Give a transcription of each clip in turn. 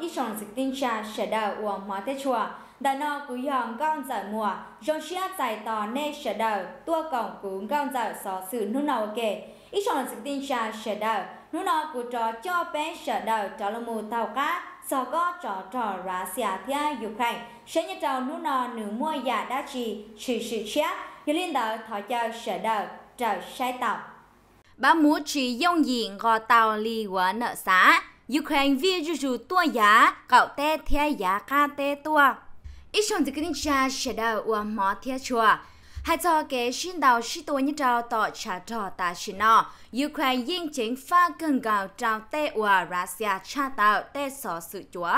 一上是定下写的我马的错，但那古样刚在 mua，让些在到内写的多讲古刚在所 sự nô nào kể，一上是定下写的，nô nào 古 cho cho bé 写的 cho là mù tàu cá, sau có cho cho ra xe thia Ukraine, sẽ nhất trào nô nào nữ mua đã chỉ chỉ sự chết, như liên đạo thọ cho 写的 trở sai tàu. Bà múa chỉ dông diện gò tàu lì quả nợ xã. Ukraine via ju ju tua ya cậu te thea ya ka te tua. Ít xong thì kinh cha sẽ đào ua mỏ thea chua. Hai cho kế xin đào sĩ tua như trao tọ trả trò ta xin nọ. Ukraine yên chính pha gần gào trao te ua Russia cha tạo te so sự chúa.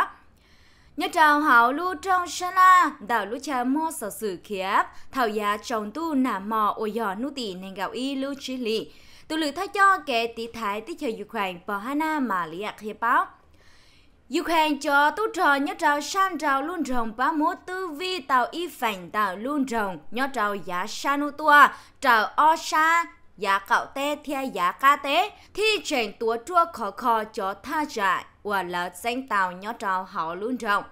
Nhớ trào hảo lưu trong xa la, đảo lưu cha mô sở sử khiếp, thảo giá trồng tu nà mò ô giò nụ tỷ nền gạo y lưu trí lị tôi lựa thay cho kẻ tỷ thái tí chờ dù khoảng bỏ na mà lý ạc hiệp báo. Dù khoảng cho tú trò nhớ trào san trào luôn rồng bá mô tư vi tàu y phảnh tàu luôn rồng nhớ trào giá sanu tua trào o sa giá cạo tê thia giá ca tê thi trình tua chua khó khó cho tha giải và là danh tàu nhớ trào hảo luôn rồng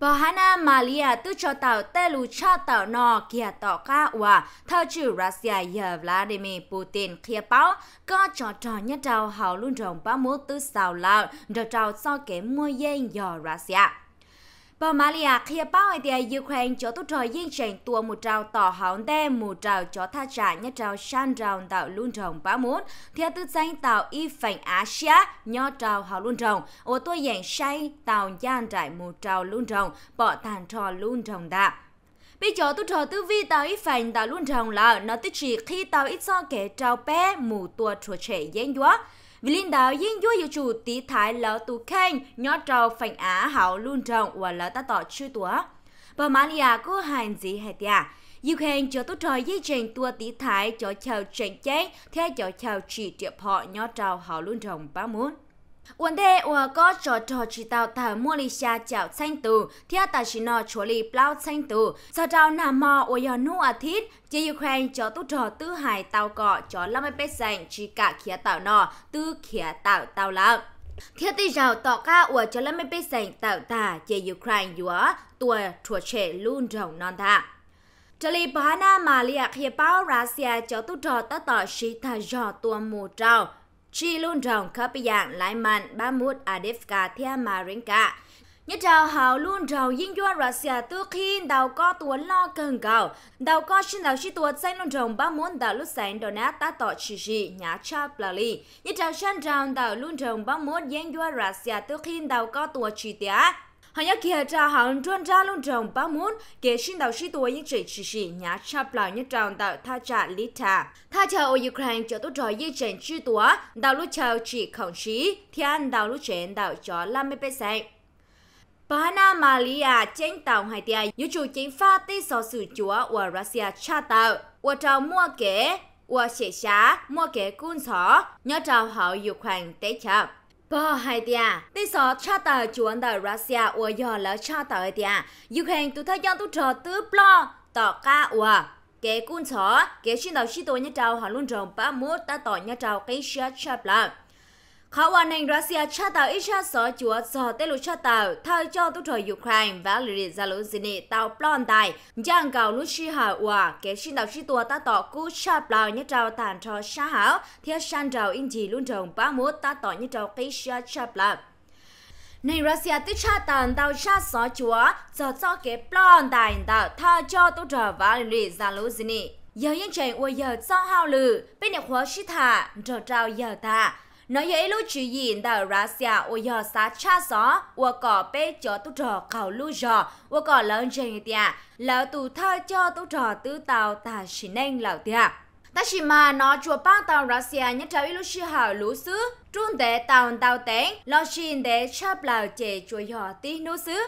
bà hana malia tu cho tàu Telu cha tàu nọ kia tàu cá và thao chữ russia giờ vladimir putin kia báo có cho trò nhất tàu hào luôn rồng ba mốt tư sao lao rồi tàu sau kế mua dây giờ russia Bà Malia khi bao ai tia Ukraine cho tốt trời yên chỉnh tua một trào tỏ hóng đe một trào cho tha trả nhất trào san rào tạo luôn trồng bá muốn theo tư danh tạo y phảnh Asia nho trào hào luôn trồng ô tôi dạng say tạo gian trải một trào luôn trồng bỏ tàn trò luôn trồng đạp Bây giờ tôi chờ tư vi tao ít phành tạo luôn rằng là nó tích chỉ khi tao ít so kể trào bé mù tua chùa trẻ dễ dõa. Vì linh đạo yên vua yêu chủ tí thái lão tù khen, nhỏ trò phành á hảo luôn trọng và lỡ ta tỏ chư tùa. Bà Maria có hành gì hay tìa. Yêu khen cho tốt trò dây trình tua tí thái cho chào trình chén, theo cho chào trị triệp họ nhỏ trò hảo luôn trọng bá muốn vấn đề của có trò trò chỉ tạo thả mua lì xanh tử theo ta chỉ nó chỗ lì plau xanh tử sau đó nà mò của yò nu à Ukraine cho tu trò tư hải tàu cọ cho 50 bếp dành chỉ cả khía tạo nọ tư khía tạo tàu lắm Thiết tí rào tỏ ca ủa cho lâm bếp dành tạo ta chế Ukraine dùa tùa chuột trẻ luôn rồng non thạc. Trở lì bà na mà liạc à hiệp báo Russia à cho tu trò tất tỏ sĩ thà rò tùa mù trào Chi luôn rong khắp dạng lại mạn ba mút Adefka thea mà rinh cả. Nhất trào hào luôn rào dinh dua Russia tư khi đào có tuấn lo cần gạo. Đào có xin đào xí tuột xanh luôn rồng ba muốn đào lúc sáng đồ nát ta tỏ chỉ gì nhá cha bà lì. Nhất trào sân rào đào luôn rồng ba muốn dinh dua Russia tư khi đào có tuột chỉ tía họ nhớ kia trà hòn trôn ra luôn trồng ba muốn kể xin đầu sĩ tuổi những chuyện chỉ sĩ nhà chập lão những tròn tạo tha trả lý ta tha chờ ở Ukraine cho tôi trò những chuyện chỉ tuổi đào lúc chờ chỉ không sĩ thiên đầu lúc chuyện đầu cho làm mấy bê Bahana Malia trên tàu Hải Tia như chủ chính pha tê so sử chúa của Russia cha tàu, của trào mua kế, của xế xá, mua kế cun xó, nhớ trào hậu dục hoàng tế chạp. Bò hai tia, đi sọ cha tờ chuẩn tờ Russia ua giờ lỡ cha tờ tia, dù hình tụ thay dân tụ trò tứ blo, tỏ ca ua. Kế cun sọ, kế xin đầu xí tổ nhà trào họ luôn rộng ba mốt ta tỏ nhà trào cái xe cha blo khó hoàn hành Russia cha tàu ít cha sở chúa sở tên lũ cha tàu thay cho tu trời Ukraine và lì lì lũ dì nị tàu plon tài giang cầu lũ chi hào hòa kế xin tàu chi tua ta tỏ cú cha plao như trào tàn cho xa hảo theo san trào in chỉ luôn trồng ba mốt ta tỏ như trào cây cha cha plao này Russia tức cha tàn tàu cha sở chúa sở cho kế plon tài tàu thay cho tu trời và lì lì lũ dì nị giờ yên chuyện ua giờ cho hao lử bên đẹp khóa chi thả trở trào giờ ta nói dễ lúc chỉ nhìn tại ra ôi ô giờ xa cha gió ô cỏ bê cho tu trò cầu lưu trò ô cỏ lớn trên tia lão tù thơ cho tu trò tư tàu ta chỉ nên lão tia ta chỉ mà nó chùa ba tàu ra nhất trái lúc chỉ hào lũ xứ trung tế tàu tàu tén lo xin để chấp lão chè chùa nhỏ tí nô xứ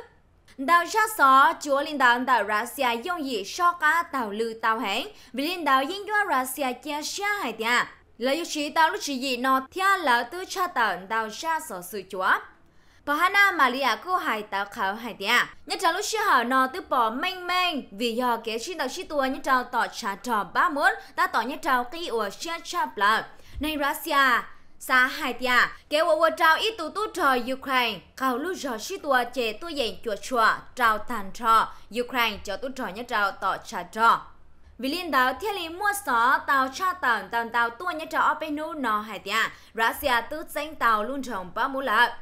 đào ra xó chúa linh đạo đào ra dùng gì so cá tàu lưu tàu hẹn vì linh đạo dính cho ra xa chia xa hai tia là yêu chỉ tao lúc chỉ gì nó thia là tư cha tao tao ra sở sự chúa bà mà Maria cô hài tao khảo hài tia nhất là lúc chưa hỏi nó tư bỏ mênh mênh vì do kế chi tao chi tua nhất trao tỏ trà trò ba muốn ta tỏ nhất trao cái ủa chia cha bla này Russia xa hai tia kế ủa trao ít tu tu trò Ukraine khảo lúc giờ chi tua chế tu dành chùa chùa trao thành trò Ukraine cho tu trò nhất trao tỏ trà trò vì liên đó thiên lý mua só tàu cha tàu tàu tàu tua nhất trò openu nó hải tia russia tư danh tàu luôn trồng ba mũ lợ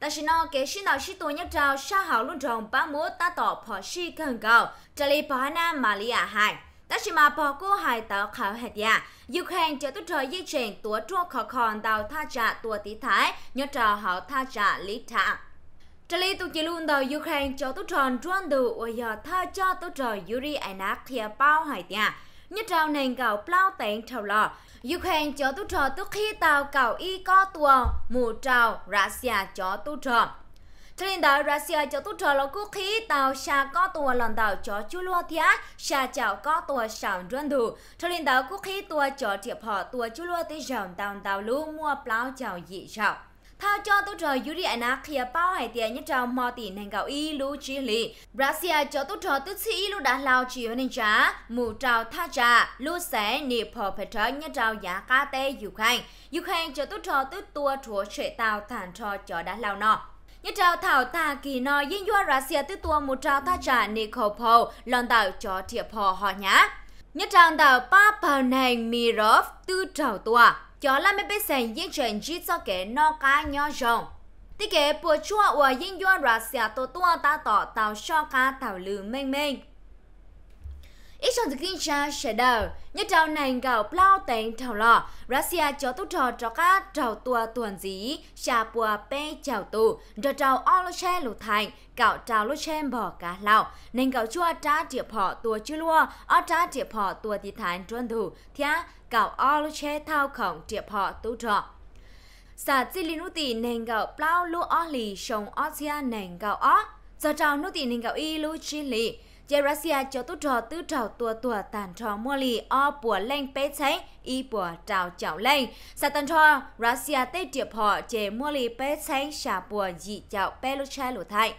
ta chỉ nói cái xin nào xin tua nhất trò sa hảo luôn trồng ba mũ ta tỏ phò si cần cầu trả lý phò hana malia hải ta chỉ mà bỏ cô hải tàu khảo hạt ya ukraine cho tôi trời di chuyển tua chua khó khăn tàu tha trả tua tí thái nhớ trò họ tha trả lý thả Trali tu chỉ luôn Ukraine cho tu tròn truân từ ở giờ cho tu trò Yuri Ainak bao hải tia. Nhất trao nền cầu plau tẹn trào lò. Ukraine cho tu trò tu khi tàu cầu y co tua mù trào Russia cho tu trò. Trali đầu Russia cho tu trò là quốc tàu xa co tua lần đầu cho chú xa chào co tua sào truân từ. Trali đầu quốc khí tua cho thiệp họ tua chú tàu tàu lu mua plau chào dị rào thao cho tốt trò Yuri Anna khía bao hải tiền nhất trong mò tỉ nền gạo y lưu chi lì. Brazil cho tốt trò tức sĩ lưu đã lao chỉ vấn hình trá, mù trào tha trà, lưu sẽ nì phò phải trở nhất trào giá ca tê Ukraine. Ukraine cho tốt trò tức tua chúa trẻ tàu thản trò cho đã lao nọ. Nhất trào thảo ta kỳ nò yên dua Brazil tư tua một trào tha trả Nicole Paul lòn tạo cho thiệp hò họ nhá. Nhất trao tạo Papa Nang Mirov tư trào tua cho là mấy bên sen yên chuyện chỉ cho kẻ nó cá nhỏ rồng tí kẻ bùa chua và yên doa ra xia tổ tua ta tỏ tàu cho cá tàu lử mênh mênh ít sau từ kinh cha sẽ đờ nhất trào này gạo plau tèn thảo lọ Russia cho tu trò cho cá trào tua tuần gì cha pua pe chào tù rồi trào o lô che lô thành gạo trào lụt che bỏ cá lão nên gạo chua trá tiệp họ tua chưa lua ở trá tiệp họ tua thì thành tuân thủ thế gạo o lô che thao khổng tiệp họ tu trò sa chi li nu ti nền gạo plau lu o lì sông o nên gạo o giờ trào nút ti nên gạo y lu chi lì Jerusia cho tu trò tư trò tua tua tàn trò mua lì o bùa lên bế cháy y bùa trào chảo lên sa tàn trò Russia tê triệp họ chế mua lì bế cháy xà bùa dị chảo bê lúc chai lũ thay.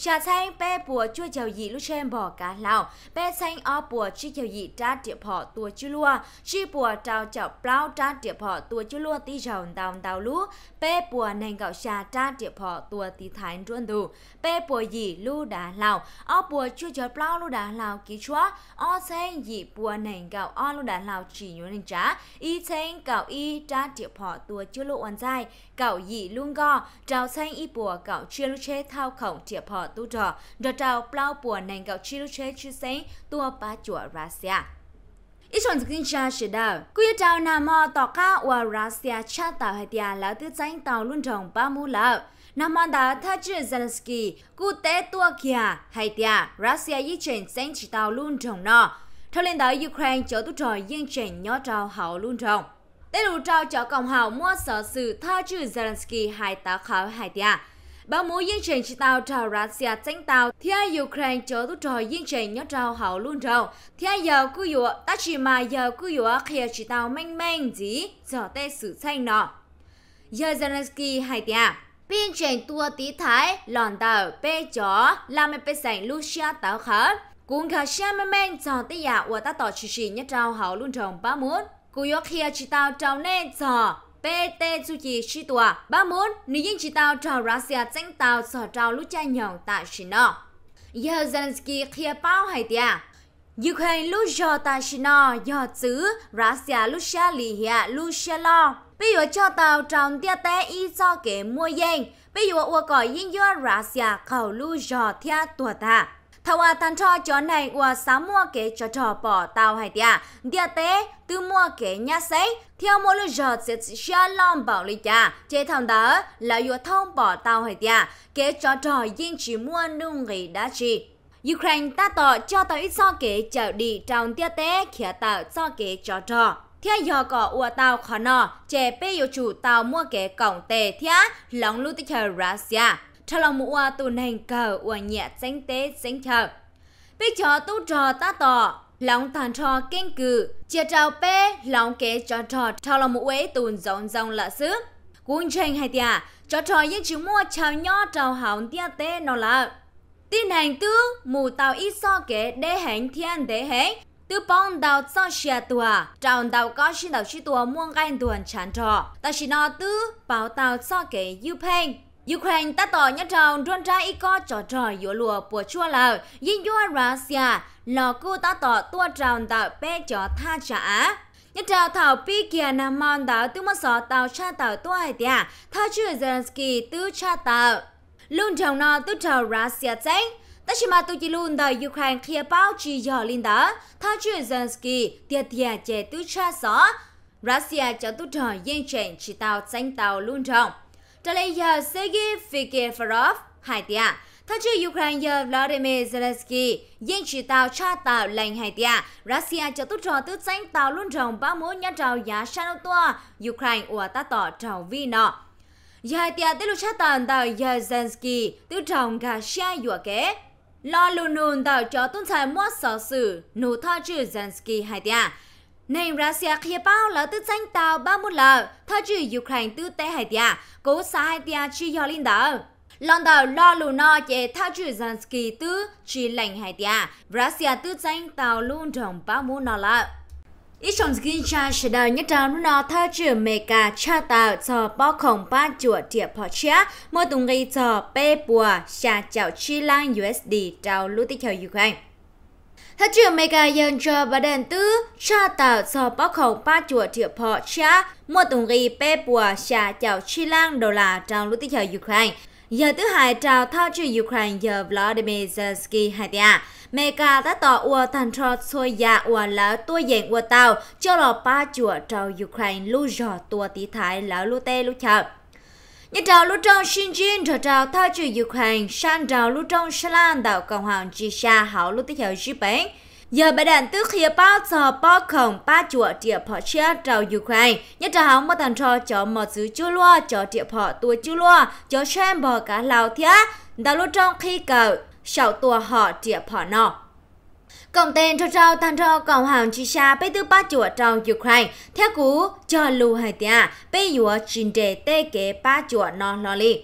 Xa thay bè bùa chua chào dị lúc trên bỏ cá lào, bè xanh o bùa chi chào dị ra tiệp họ tua chú lua, chi bùa trào chào bao ra tiệp họ tua chú lua tí rào đào đào lú, bè bùa nành gạo xa ra tiệp họ tua tí thái ruôn đủ, bè bùa dị lu đá lào, o bùa chua chào bao lu đá lào ký chúa, o xanh dị bùa nành gạo o lu đá lào chỉ nhuận trả, y xanh gạo y ra tiệp họ tua chú lua oan dài, cậu dị luôn go trào xanh y bùa cậu chia lúc chế thao khổng tiệp họ tu trò rồi trào plau bùa nành cậu chia lúc chế chia xanh tua ba chùa ra xia ít chọn kinh cha sẽ đào cứ yêu trao nà mò tỏ ca và ra xia cha tàu hay tia lão tư danh tàu luôn trồng ba mu lợp Nam mong đã thả chữ Zelensky, cụ tế tua kia, hay tia, Russia y chuyển xanh chỉ tàu luôn trồng nọ. Theo lên đó Ukraine chỗ tu trò yên chuyển nhỏ trào hậu luôn trồng. Tết đủ trao cho cộng hào mua sở sự tha trừ Zelensky hai tá khảo hai tia. Bảo mũ dân trình chỉ tàu trao Russia tránh tàu thia Ukraine cho tụ trò dân trình nhớ trào hậu luôn thì ai giờ cứ dụ ta chỉ mà giờ cứ dụ khi chỉ tàu mênh mênh gì giờ tê sự xanh nọ. Giờ Zelensky hai tia. Biên trình tua tí thái lòn tàu bê chó làm bê sảnh Lucia tàu khảo. Cũng khả xe mênh mênh cho tí dạ ta tỏ chỉ chỉ nhớ trào hậu luôn trồng bá muốn cú yo kia chỉ tao trao nè giờ PT chu chỉ chỉ tua ba muốn nếu những chỉ tao trao Russia tranh tao sở trao lúc cha nhọn tại xin nó giờ Zelensky kia bao hay tia Ukraine lúc giờ tại xin nó giờ chữ Russia lúc xa lì hiạ lúc xa lo bây giờ cho tàu trọng tia tế y do kế mua yên bây giờ ua gọi yên do Russia khẩu lúc giờ theo tuột ta thầu à tan cho chó này qua sáng mua kế cho trò bỏ tàu hay tia địa tế từ mua kế nhà xây theo mỗi lúc giờ sẽ sẽ lòng bảo lý cha chế thằng đó là vừa thông bỏ tàu hay tia kế cho trò yên chỉ mua nung nghỉ đã chi Ukraine ta tỏ cho tàu ít so kế chở đi trong Địa tế khi tạo so kế cho trò theo giờ có ua tàu khó nọ chế bê yêu chủ tàu mua kế cổng tề thia lòng lưu tích Russia cho lòng mũ à tù nành cờ ua nhẹ danh tế danh chờ Bích cho tu trò ta tỏ, lòng tàn trò kinh cử, chia trào bê, lòng kế cho trò cho lòng mũ ấy tùn dòng dòng lạ xứ. Cũng tranh hay tìa, cho trò những chữ mua chào nho trào hỏng tia tế nó là. Tin hành tư, mù tàu ít so kế đế hành thiên đế hành, từ bóng đào cho xe tùa, trào đào có xin đào chi tùa muôn ganh tuần chán trò. Ta chỉ nó tư bảo tàu cho kế yêu phênh. Ukraine ta tỏ nhá tròn rôn ra y co trò trò yếu lùa của chua lào, yên yua Russia, lò cu ta tỏ tua tròn tạo bê cho tha trả. Nhá trào thảo pi kìa nà mòn tạo tư mơ sọ tạo cha tạo tua hải tìa, tha chư Zelensky tư cha tạo. Luôn trào nó tư trào Russia chánh, Tất nhiên mà tôi chỉ luôn đời Ukraine kia bao chỉ dò linh đó, tha chư Zelensky tiệt tiệt chế tư cha sọ, Russia cho tư trò yên chèn chỉ tạo chánh tạo luôn trọng trở lại giờ Sergei Fikirfarov hai tia Thật chứ Ukraine Vladimir Zelensky dân chỉ tàu cha tàu lành hai tia Russia cho tốt trò tư tránh tàu luôn rồng ba mối nhá trào giá sang tua Ukraine ủa ta tỏ trào vi nọ Giờ tia tiết lộ cha tàu tàu Zelensky tư trồng gà xa dùa kế Lo luôn luôn tàu cho tôn thầy mua sở sử nụ tha chữ Zelensky hai tia nên Russia khi bao lỡ tư tranh tàu ba mươi lỡ, thơ chữ Ukraine tư tế hải tía, cố xa hải tía chỉ do linh đỡ. Lần đầu lo lù no chế thơ chữ Zansky tư chỉ lệnh hải tía, Russia tư tranh tàu luôn đồng ba mươi nọ lỡ. Ít trong kinh cha sẽ đời nhất trào lúc nó thơ chữ mê cả cha tạo cho bó khổng ba chùa địa phỏ chá, mỗi tùng gây cho bê bùa xa chào chi lan USD trào lưu tích hiệu Ukraine. Thế trưởng Mega dân cho bà đền tư, cho tạo cho bó khổng ba chùa thiệp họ cha, một tùng ghi bê bùa xa chào chi lang đô la trong lúc tích hợp Ukraine. Giờ thứ hai chào thao trừ Ukraine giờ Vladimir Zelensky hai tia. Mega đã tỏ ua thành trò soi dạ ua là tua diện ua tàu, cho lò ba chùa trong Ukraine lưu dò tua tí thái là lưu tê lưu chậm. Nhật trào lúc trong Shinjin trở trào thao trừ Ukraine, sang trào lúc trong Shalan tạo Cộng hòa Chi Sa hảo lúc tích hiệu Chí Bến. Giờ bài đàn tức khi bao giờ bao khổng ba chùa địa phỏ chia trào Ukraine. Nhật trào hóng một thằng trò cho một dứ chú loa, cho địa phỏ tuổi chú loa, cho xem bò cả lào thiết. Đạo lúc trong khi cầu, sảo tùa họ địa phỏ nọ. Cộng tên cho rao tan cho cộng hòa chi xa bê tư ba chùa trong Ukraine. Theo cú, cho lưu hai tia, bê dùa trình đề tê kế ba chùa non lo li.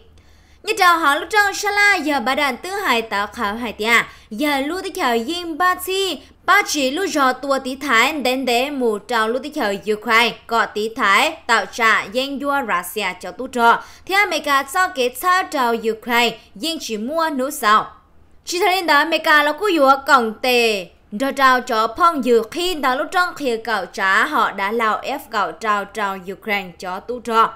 Như trào họ lúc trong xa la giờ bà đàn tư hai tạo khảo hải tia, giờ lưu tích khảo yên ba chi, ba chỉ lưu rò tua tí thái đến đế mù trào lưu tích khảo Ukraine, có tí thái tạo trả yên dùa Russia cho tu trò. Theo America sau kế sao trào Ukraine, yên chỉ mua nụ sao chỉ thấy đã mẹ cả là cứ vừa còng tề rồi trào cho phong dự khi đã lúc trong khi cậu trả họ đã lao ép cậu trào trào Ukraine cho tu trọ.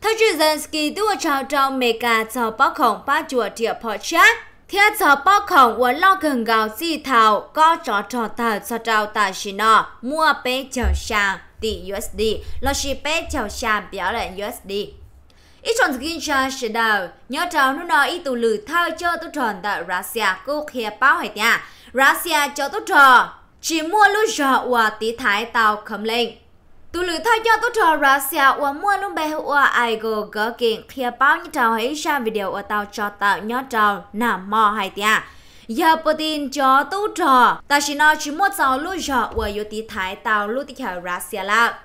Thao chữ Zelensky đưa trào trào mẹ cả cho bác khổng ba chùa địa họ chát. Thế cho bác khổng và lo gần gạo gì thảo có cho trò tàu cho trào tài xí nọ mua bé chào sang tỷ USD, lo xí bé chào sang biểu lệnh USD ít chọn ginja sẽ đào nhớ trào nó nói ít tù lử thao cho tôi tròn tại Russia cô khía bao hải nhà Russia cho tôi trò chỉ mua lúc giờ và tí thái tàu khẩm lệnh tù lử thao cho tôi trò Russia và mua lúc bé và ai go gỡ kiện khía bao như trào hãy ra video ở tàu cho tạo nhớ trào nằm mò hải nhà giờ bờ cho tôi trò ta chỉ nói chỉ mua trào lúc giờ và yếu tí thái tàu lúc tí Russia là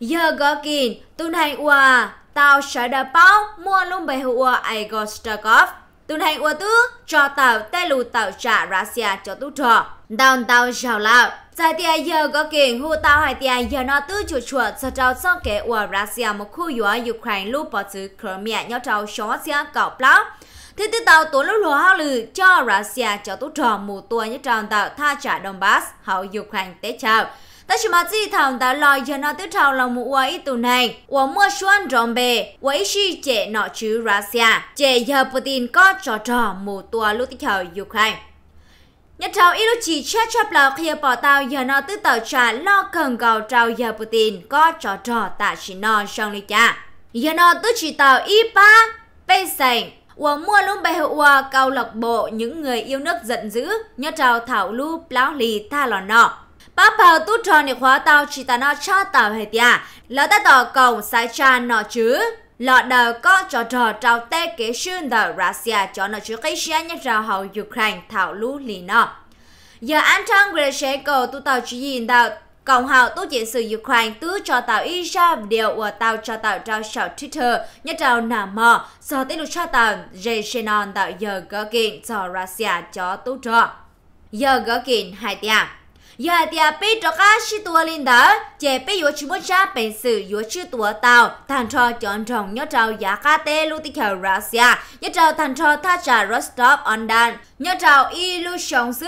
giờ gỡ kiện tuần hành và tao sẽ đà bao mua luôn bài hùa Igor Stakov. Tụi hành ua tư cho tàu tê lù tàu trả Russia cho tú trò. Đào tàu rào lão. Giải tia giờ có kiện hù tàu hai tia giờ nó tư chủ chuột cho trao xong kế ua Russia một khu yu ở Ukraine lưu bỏ chữ Crimea nhau trao xóa xe cọc lão. Thế tư tàu tốn lúc lù hao lử cho Russia cho tú trò mù tua nhất tròn tàu tha trả Donbass hậu Ukraine tế chào ta chỉ mà chỉ thằng đã lo cho nó tiếp theo là một quái tụ này và mua xuân rộn bề quái sĩ chế nọ chứ Russia chế giờ có trò trò một tua lúc tiếp theo Ukraine Nhà trao ít lúc chỉ chết chấp là khi bỏ tàu giờ nó tư tàu trả lo cần cầu trao giờ Putin có trò trò tại chỉ nó trong lý cha. Giờ nó tư chỉ tàu y ba bê sành Ủa mua luôn bài hậu câu lạc bộ những người yêu nước giận dữ, nhớ trào thảo lưu pláu lì tha lò nọ bà bà tu tròn thì khóa tao chỉ ta nó cho tao hệ tia lỡ ta tỏ cổng sai cha nó chứ lọ đầu có trò trò trao tê kế xuyên đờ Russia cho nó chứ cái xe nhất rào hậu Ukraine thảo lũ lì nó giờ anh trang về sẽ cầu tu tàu chỉ nhìn đào Cộng hào tu chiến sự Ukraine tứ cho tàu Israel điều của tàu cho tàu trao sọ Twitter nhất trao nà mò do tiết lục cho tàu Jeshenon tạo giờ gỡ kiện cho Russia cho tu trò giờ gỡ kiện hai tiệm giờ hai tia bây cho cá sĩ tua lên đó chế bây giờ chỉ muốn ra bệnh sự giờ chưa tua Tao, thằng trò chọn trọng nhớ trao giá cá tê lưu tích hiểu Russia nhớ trao thằng trò tha trả Rostov on Don nhớ trào illusion xứ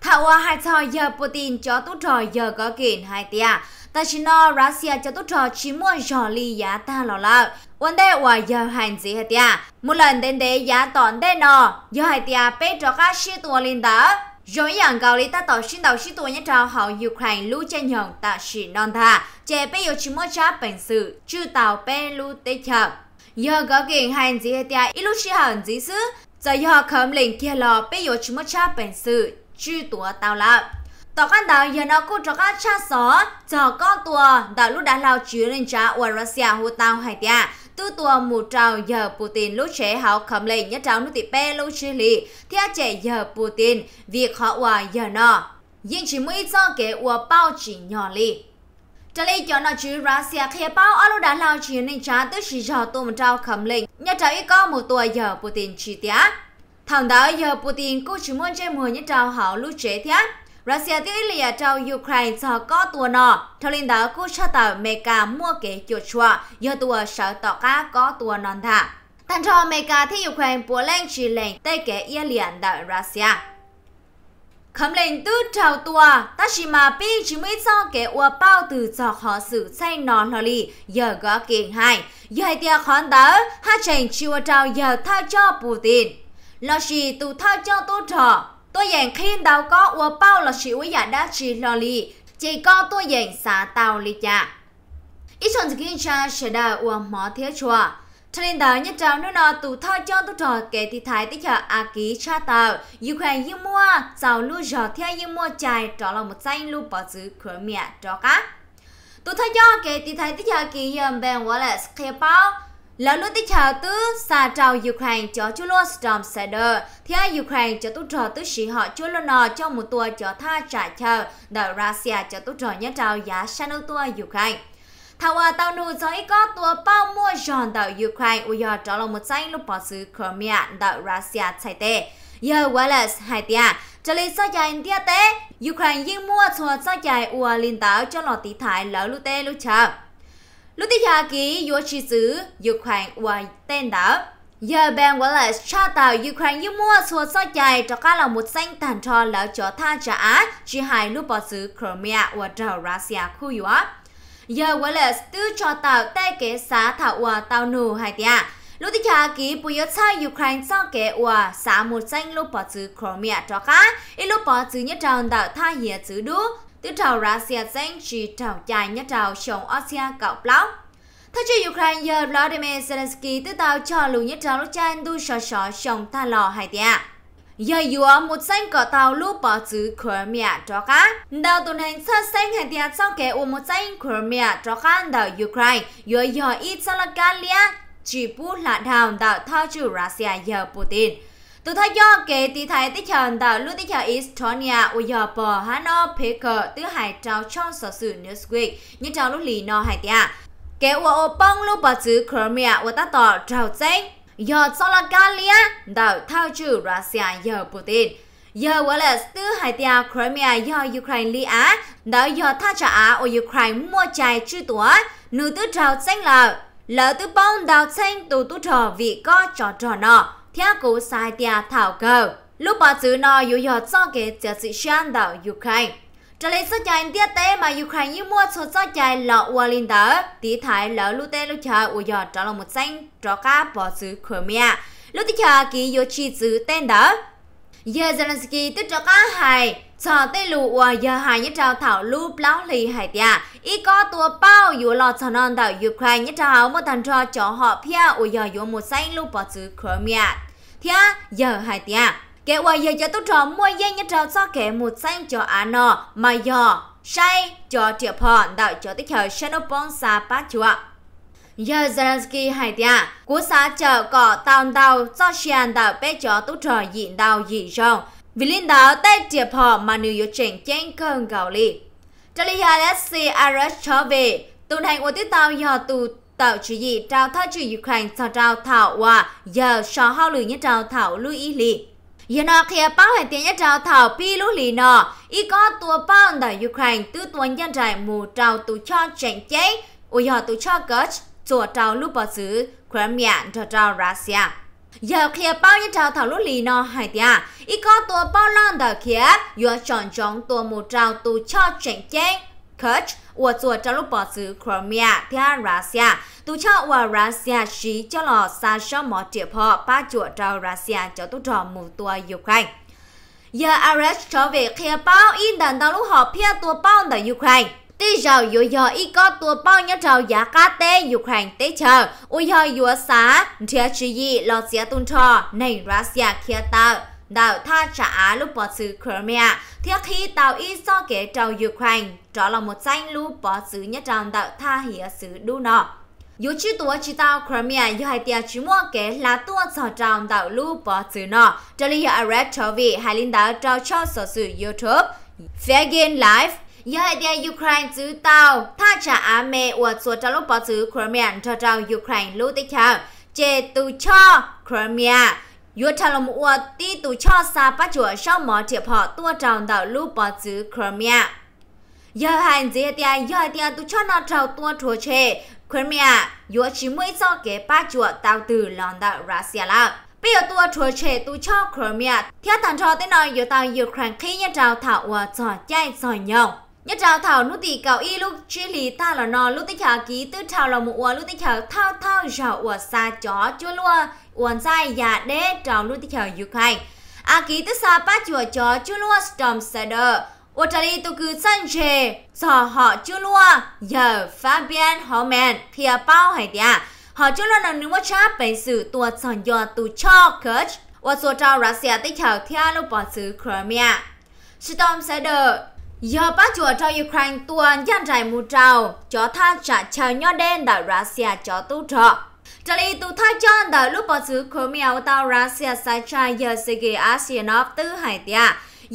thảo hai trò giờ Putin cho tú trò giờ có kiện hai tia ta chỉ nói Russia cho tốt trò chỉ muốn trò ly giá ta lo lợ. Vấn đề là giờ hành gì hết ya. Một lần đến đấy giá tổn đề nọ, giờ hai tia bé trò các sĩ tua lên đó. Rồi dần gạo lý ta tỏ xin đầu xin tù nhé trao hậu Ukraine lưu chê nhọn tạ sĩ non thà, chế bê yếu chí mô chá bệnh sự, chư tàu bê lưu tế chậm. Giờ gõ kiện hành dì hệ tia ít lúc sĩ hẳn dì sư, giờ giờ khẩm lệnh kia lò bê yếu chí mô chá bệnh sự, chư tùa tàu lạp. Tỏ con đảo giờ nó cũng cho các cha xó, cho con tùa, đã lúc đã lao chứa lên trá ở Russia hô tàu hải tia, à tư tua mù trào giờ Putin lúc chế hảo khẩm lệ nhất trào nụ tì bè lúc chế lì thì á chế giờ Putin việc họ hòa giờ nọ nhưng chỉ mới cho kế ua bao chỉ nhỏ lì trả lời cho nó chứ Russia khi bao ở lúc đã lao chỉ nên trả tới chỉ cho tôi một trào khẩm lệnh nhất trào ít có một tuổi giờ Putin chỉ tiếc thằng đó giờ Putin cũng chỉ muốn chơi mùa nhất trào hảo lúc chế tiếc รัสเซียที่เลียเจ้ายูเครนจะก่อตัวนอทลินดากู้ชาตาเมกามั่วเกจุดชัวยอตัวเสาต่อก้าก่อตัวนอนท่าตันชอเมกาที่ยูเครนปัวเล่งชีเลงได้เกะเอยเลียนดารัสเซียคำเล่งตื้อเจ้าตัวตาชิมาปีชิมิซ่อเกอวเป้าตือจอหอสื่อใช้นอนลอลีเยอะก็เก่งให้ยายเตียขอนเต๋อฮัาเชงชิวเจ้าเยอะท่าเจ้าปูตินลอชีตูท่าเจ้าตูวเถอ tôi dành khi đầu có ua bao là chỉ với giả đã chỉ lo li chỉ có tôi dành xả tàu li chả ít chọn kinh cha sẽ đã ua mỏ thế chùa cho nên đó nhất trào nữa nó tụ thao cho tụ trò kể thì thái tích hợp a ký cha tàu dù khỏe như mua giàu lưu giò theo như mua chài trọ là một danh lưu bỏ giữ khởi mẹ trọ cá tụ thao cho kể thì thái tích hợp kỳ yờm bèn quá là bao Lão lúc tích chào tứ xa trào Ukraine cho chú lô Storm Seder, thì ở Ukraine cho tú trò tứ sĩ họ chú lô nò cho một tùa cho tha trả chờ, đợi Russia cho tú trò nhớ trào giá xa nâu tùa Ukraine. Thảo à tàu nụ giới có tùa bao mua giòn đợi Ukraine ui dò trở lòng một danh lúc bỏ xứ Crimea đợi Russia chạy tệ. Giờ Wallace hai tia, trở lý sao chạy dài tia tế, Ukraine yên mua cho sao chạy ua linh táo cho lọ tí thái lỡ lưu tê lưu chờ. Lutiyaki Yoshizu, Ukraine và tên đó. Giờ bên quả là cho tàu Ukraine như mua số so chạy cho các là một danh tàn trò lỡ cho tha trả á, chỉ hai lúc bỏ xứ Crimea và trò Russia khu yếu Giờ quả là tư cho tàu tay kế xã thảo và tàu nù hai tia. Lutiyaki bùi yếu xa Ukraine cho kế và xã một danh lúc bỏ xứ Crimea cho các, ít lúc bỏ xứ nhất tròn tàu tha hiệp xứ đu, tứ trào Russia danh chỉ trào dài nhất tàu sống Asia cạo lão. Thay cho Ukraine giờ Vladimir Zelensky tứ tàu cho lù nhất tàu lúc chan tu sọ sọ sống ta lò hai tia. Giờ dùa một xanh cỏ tàu lúc bỏ chữ Crimea cho cá. Đào tuần hành sát xanh hai tia sau kẻ u một xanh Crimea cho cá đảo Ukraine. Giờ giờ ít sao là Galia chỉ bút là đào đảo thao chữ Russia giờ Putin tôi thay do kể thì thấy tích chọn tạo lúc tích chờ Estonia u giờ bò hà nó phê cờ tứ hải trao cho sở sự Newsweek như trao lúc lì nó hải tia kể u ô bông lúc bà chữ Crimea u ta tỏ trao chánh do cho là Galia tạo thao chữ Russia giờ Putin giờ gọi là tứ hải tia Crimea do Ukraine li á đã do tha trả á ở Ukraine mua trái chữ tủa nữ tứ trao chánh là lỡ tứ bông đào chanh tù tù trò vị có trò trò nọ 听古赛点头狗，lúc bà chữ nó yếu yếu cho cái chỉ sự sáng tạo Ukraine. Trở lại sự kiện tiếp tế mà Ukraine yêu mua cho cho chạy lọ Wallin đó, tí thái lỡ lúc tên lúc chờ ủ yếu trở lại một danh cho cả bà Crimea. Lúc tí chờ kì yếu chỉ chữ tên đó. Giờ Zelensky tức cho cả chờ tê lù ua giờ hai nhất trào thảo lúp bão lì hải tia y có tua bao dù lò chờ non đảo Ukraine nhất trào một thằng trò cho họ pia ua giờ dù một xanh lúp bỏ chữ Crimea thia giờ hải tia kẻ ua giờ cho tôi trò mua dây nhất trào cho kẻ một xanh cho anh nọ mà giờ say cho triệu phòn đảo cho tích hợp Shenopon sa bát chua giờ Zelensky hay tia cú xã chợ cỏ tàu tàu cho xian đảo bé cho tú trò diện đào dị rong vì linh đó tay tiệp họ mà nữ yếu chỉnh chén cơn gạo li cho lý hà đã xì Irish trở về tuần hành của tiết tàu do tù tàu chủ gì trao thao chủ Ukraine sau trao thảo và giờ sò hao lử nhất trao thảo lưu ý li giờ nó khi báo hệ tiền nhất trao thảo pi lưu lì nọ y có tua bao ở Ukraine tư tuần dân trại mù trao tù cho chỉnh chế, ôi họ tù cho gớt chùa trao lúc bỏ xứ Crimea cho trao Russia giờ kia bao nhiêu trào thảo lúc lì nó hay tia ít có tua bao lon đờ kia yo chọn chọn tua một trào tu cho chèn chèn Kurt, và chùa trong lúc bỏ xứ Crimea, theo Russia, tù cho và Russia xí cho lò xa cho mỏ triệu phò ba chỗ trong Russia cho tù trò một tua Ukraine. Giờ Ares cho về khi bao in đàn đàn lúc họ phía tua bao đàn Ukraine tí giờ dù giờ y có tua bao nhiêu trâu giá cá tê dục hàng tế chờ ui giờ dù xá thiệt chỉ gì lo xía tung trò này russia kia tao đào tha trả lúc bỏ xứ Crimea thiết khi tàu y so kể trâu Ukraine đó là một danh lúc bỏ xứ nhất trong đào tha hiểu xứ đu nọ dù chỉ tua chỉ tàu Crimea dù hai tia chỉ mua kể là tua so trong đào lúc bỏ xứ nọ trở lại ở Red Trophy hai linh đào trao cho sở sự YouTube Fair Game Live giờ đi Ukraine chữ tàu tha trả à mẹ và số trả lúc bỏ chữ Crimea cho tàu Ukraine lúc tích chào chế tù cho Crimea Yo talom wa ti tu cho sa pa chua sao mo ti họ tua trào đạo lu bỏ chữ Crimea. Yo han zia tia yo tia tu cho nó trào tua thua che Crimea yo chỉ mới cho kế pa chua tàu từ lòn đạo Russia là. Bây giờ tua thua che tu cho Crimea. Theo thằng trò tới nói yo tàu Ukraine khi nhà trào thảo wa cho chạy rồi nhau nhất trào thảo nút tỷ cào y lúc chia lì ta là nó lúc tích chả ký tư thảo là một uống lúc tích chả thao thao rào uống xa chó chua lua uống dài dạ đế trào lúc tích dục hành. à ký tư xa bát chùa chó chua lua storm seder Otari tu cứ sân chê Giờ họ chua lua Giờ Fabian Homan Thìa bao hay tìa Họ chua lua nằm nữ mô chá bệnh sử tùa sòn dò tù cho kớch Và số trao Russia tích chào thịa lúc bỏ xứ Crimea Storm seder Giờ bác chùa cho Ukraine tuần dân trải mù trào, cho tha trả chờ nhỏ đen đảo Russia cho tu trọ. Trả lý tu thay cho đảo lúc bỏ xứ khổ mèo tàu Russia sai trai giờ sẽ ghi Asianov tư hải tìa.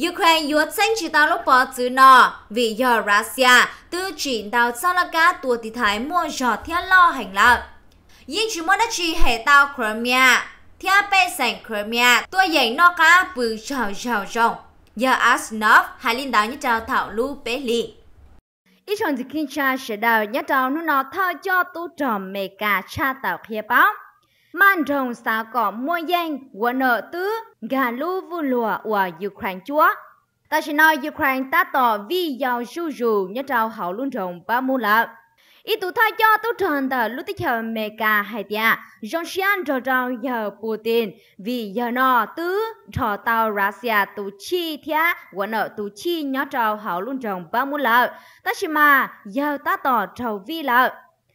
Ukraine yuột xanh chỉ tàu lúc bỏ xứ nọ, vì giờ Russia tư chỉ tàu sau là cá tùa thì thái mua giò thiên lo hành lợn. Nhưng chỉ muốn đã chỉ hệ tàu Crimea, thiên bê sành Crimea, tua dành nó cá bự trào trào rộng giờ Asnov hai linh đạo nhất trao thảo lưu bế lì. Ít chọn dịch kinh cha sẽ đào nhất trao nó nó thơ cho tu tròm mê cả cha tạo khía báo. Man rồng xa có mua danh của nợ tứ gà lưu vu lùa của Ukraine chúa. Ta sẽ nói Ukraine ta tỏ vì giàu su dù nhất trao hậu luôn rồng ba mu lạc ít tụ thay cho tôi tròn tờ lúc tích hợp mẹ cả hải địa dòng xian trò trao giờ Putin vì giờ nó tứ trò tàu Russia tụ chi thia của nợ tụ chi nhỏ trò họ luôn trồng bao muốn lợ ta chỉ mà giờ ta tỏ trầu vi lợ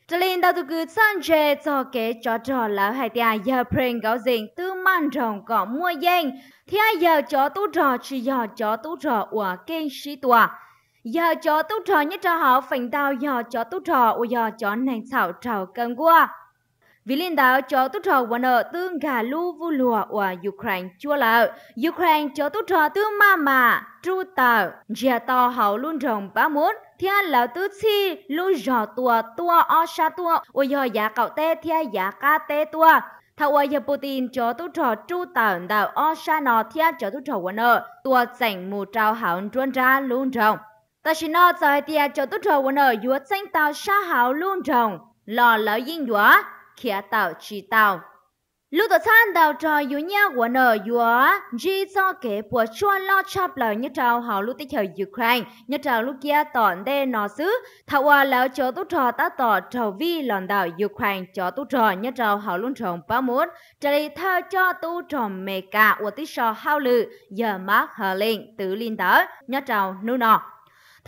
Trên lên đầu cứ sang chế cho kế cho trò lão hải địa giờ pren gạo dình tư mang trồng cỏ mua danh thia giờ chó tôi trò chỉ giờ chó tôi trò của kênh sĩ tòa giờ chó tu trò nhất trò họ phành tao giờ chó tu trò u giờ chó nành xảo trào cơn qua vì liên đạo cho tu trò và nợ tương gà lu vu lùa của Ukraine chua lợ. Ukraine cho tu trò tương ma mà, tru tờ, giờ to hậu luôn rồng bá muốn. thiên là tư chi, lu rò tua tua o sa tua, u giờ giá cậu tê thiên giá ca tê tua. Thảo ôi giờ Putin cho tu trò tru tờ đạo o sa nọ thia cho tu trò và nợ, tua sảnh mù trào hậu truân ra luôn rồng ta chỉ nói hai tia cho tốt trâu quân ở dưới xanh tàu xa hào luôn rồng lò lỡ yên dưới kia tàu chỉ tàu lúc tôi sang tàu trò dưới nhà quân ở dưới chỉ do kẻ bùa chua lo chắp lời như trào hảo lúc tới chờ Ukraine như trâu lúc kia tỏn đê nó xứ thảo hòa lỡ cho tôi trò ta tỏ trâu vi lòn đảo Ukraine cho tôi trò như trào hảo luôn rồng ba muốn trả lời thơ cho tôi trò mẹ cả của tôi sò hao lự giờ mắc hờ lên tự liên tớ như trào nu nọ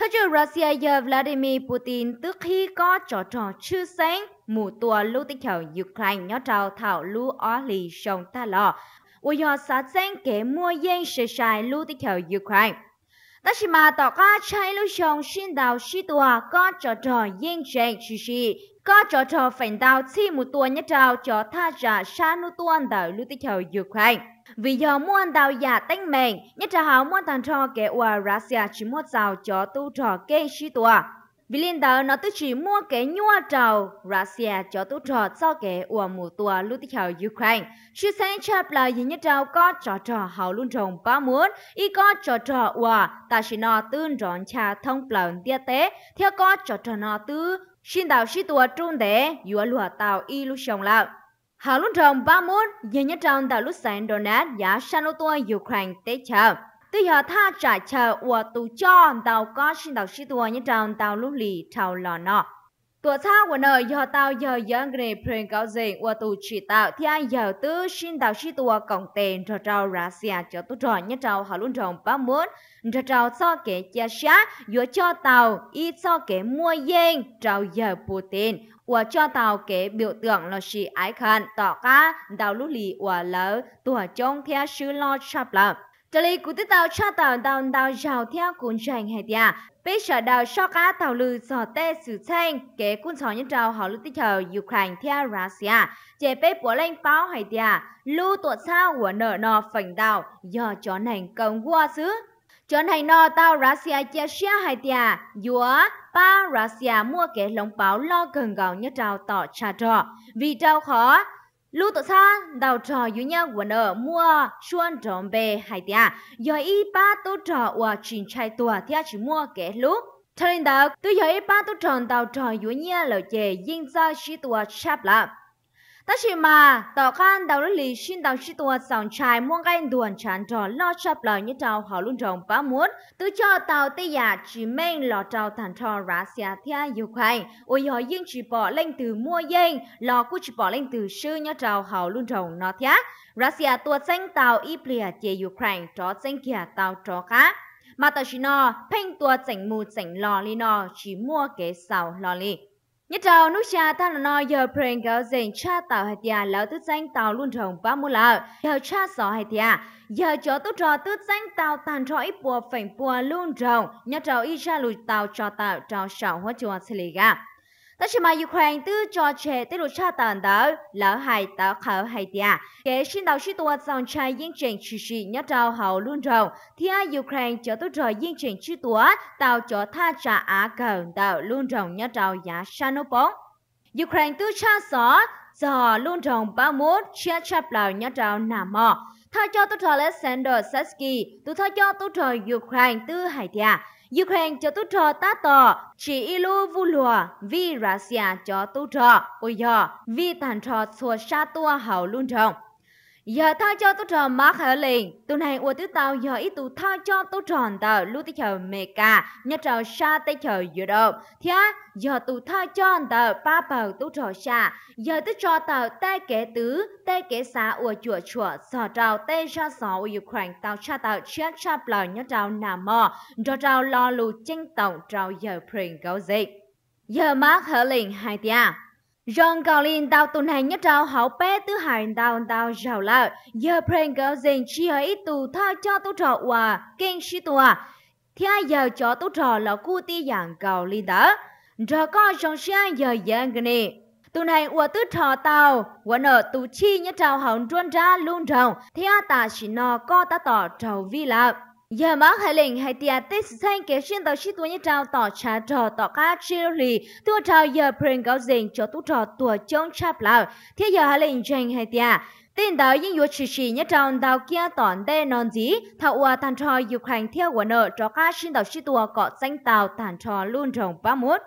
Thái trừ Russia giờ Vladimir Putin tức khi có trò trò chư sáng mù tùa lưu tích khảo Ukraine nhó trào thảo lưu ó lì sông ta lò. Ui hò xa sáng kế mua yên sẽ xài lưu tích khảo Ukraine. Tất chỉ mà tỏ ca cháy lưu sông xin đào xí tùa có trò trò yên chạy chì xì. Có trò trò phản đào chi mù tùa nhá trào cho tha giả xa nụ tuan đảo lưu tích khảo Ukraine. Vì do muốn đào giả tánh mệnh, nhất là hào muốn thằng cho kế hòa Russia chỉ muốn giàu cho tu trò kê sĩ tùa. Vì liên đó nó tức chỉ mua cái nhua trầu Russia cho tu trò cho cái hòa mù tùa lưu tích hào Ukraine. Sự sáng chạp là gì nhất trào có trò trò hào luôn trồng ba muốn, y có trò trò hòa, ta chỉ nó tương rộn trà thông plần tia tế, theo có trò trò nó tư, xin đào sĩ tùa trung đế, dùa lùa tàu y lưu sông lạo. Hà lúc trọng ba môn, giờ nhớ trọng đã lúc sáng đồ nát giá sang lô tuôn Ukraine tế chờ. Tuy giờ tha trả chờ của tù cho tàu có xin tàu sĩ tuôn nhớ trọng tàu lúc lì tàu lò nọ. Tùa xa của nợ giờ tàu giờ giờ người prên cao dịnh của tù chỉ tạo thì ai giờ tư xin tàu sĩ tuôn cộng tên cho trao ra xe cho tù tròn nhớ trọng hà lúc trọng ba môn. Cho trao cho kẻ chia sát, dựa cho tàu, ít cho kẻ mua dên, trao giờ bù Putin cho tàu kế biểu tượng là sĩ ái khăn tỏ cá đào lũ lì của lỡ tùa chống theo sư lo chập lợp trở lại cụ tàu cho tàu đào đào giàu theo cuốn trành hệ địa bây giờ đào cho cá tàu lư sò tê sử thanh kế quân sò nhân trào họ lưu tích chờ Ukraine theo Russia chế bếp của lên báo hệ địa lưu tuột sao của nợ nọ phành tàu do chó nành công qua xứ Chọn hay no tao Russia chia sẻ hai tia, dúa ba Russia mua kẻ lồng báo lo gần gạo nhất trào tỏ trà trò. Vì trào khó, Lưu tổ xa đào trò yếu nhá quần ở mua xuân trộm bề hai tia. Do y ba tổ trò và trình trai tùa thia chỉ mua kẻ lúc. nên đó, tôi giờ y ba tổ tròn đào trò yếu nhá lời chè dinh ra sĩ tùa chạp lạc. ta chỉ mà tàu can tàu lưỡi lì xin tàu chỉ tua sòng chài muôn cái đuồn chán trò lo chập lời như tàu họ luôn rồng bá muốn tứ cho tàu tây giả chỉ men lò tàu thản trò rá xia thia yêu khoai ôi họ yên chỉ bỏ lên từ mua yên lò cú chỉ bỏ lên từ sư nhớ tàu họ luôn rồng nó thia rá xia tua xanh tàu y plea chế ukraine trò xanh kia tàu trò khác mà tàu chỉ nó phanh tua chảnh mù chảnh lò li nó chỉ mua cái sào lò li Nhất đầu nước cha ta là nói giờ preng gạo dành cha tạo hay tia lão tứ danh tàu luôn rồng ba mươi lợ giờ cha sọ hay tia giờ chỗ tốt trò tứ danh tàu tàn trò ít bùa phảnh bùa luôn rồng nhất đầu y ra lùi tàu cho tạo cho sọ hóa chùa xì gà ta chỉ mà Ukraine tư cho tới lúc cha tàn đó lỡ kể xin đầu sĩ tua dòng trai yên trình chỉ sĩ nhớ trao hậu luôn rồng thì ai Ukraine cho tôi rồi yên trình chỉ tua tàu cho tha trả á cần tạo luôn rồng nhớ trao giá sanopong Ukraine tư cha xó giờ luôn rồng ba mốt chia chập lào nhớ trao nà mò thay cho tôi rồi Alexander Sasky tôi thay cho tôi rồi Ukraine tư hại Ukraine cho tu trò ta tỏ chỉ ilu vu lùa vì Russia cho tu trò ôi giờ vì tàn trò xua xa tua hậu luôn trọng giờ tha cho tôi tròn mắc hở liền tuần này ua tứ tao giờ ít tu tha cho tôi tròn tờ lúc tới chờ mẹ cả nhớ trò xa tới chờ dự đồ thia giờ tu tha cho tờ ba bờ tu trò xa giờ tới cho tờ tay kế tứ tay kế xa ua chùa chùa sở trào tay cho sở ua dục khoảng tao cha tờ chết cha bờ nhớ trào nằm mò cho trào lo lù chinh tổng trào giờ prình gấu dịch giờ mắc hở liền hai tia Rong cầu liên tao tuần hành nhất trao hậu bé tứ hải tao tao giàu lợi Giờ pren gỡ dành chi hơi tù tha cho tù trò hòa kinh sĩ tù à. Thì giờ cho tù trò là cu ti dạng cầu liên tử. Rồi có trong xe giờ dạng cái này tuần hành ua tứ trò tao. Ua nợ tù chi nhất trao hậu trôn ra luôn rồng. Thì ta chỉ nó có ta tỏ trầu vi lạc giờ má hai lệnh hai tia tết sang kế xuyên tàu chi tuấn trao tỏ trà trò tỏ cá chiêu lì tua trao giờ pren gạo dền cho tú trò tua chống chạp lão thế giờ hai lệnh tranh hai tia tin đó yên yếu chỉ chỉ nhất trong đào kia tòn đê non gì thảo ua tàn trò dục hành theo của nợ cho cá xin tàu chi tua cọ danh tàu tàn trò luôn rồng ba mút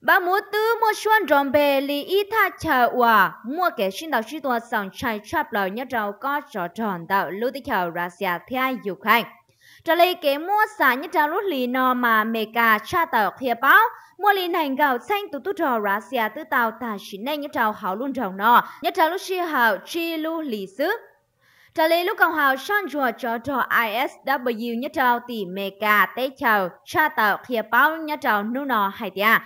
ba mũ tứ mua xuân rộm bề lì y tha chờ hòa mua kẻ xin đạo sư tuần sòng chai chắp lời nhất rào có trò tròn đạo lưu tích hào ra xà thia dục hành trở lấy cái mua xả nhất trang rút lì no mà mê cà cha tàu khía báo mua lì hành gạo xanh từ tu trò rá xìa từ tàu tà xí nay nhất trào hảo luôn trồng no nhất trào lúc xì hào chi lù lì xứ trở lấy lúc cầu hào sang chùa cho trò ISW nhất trào tỷ mê cà tế chào cha tàu khía báo nhất trào nu no hay tìa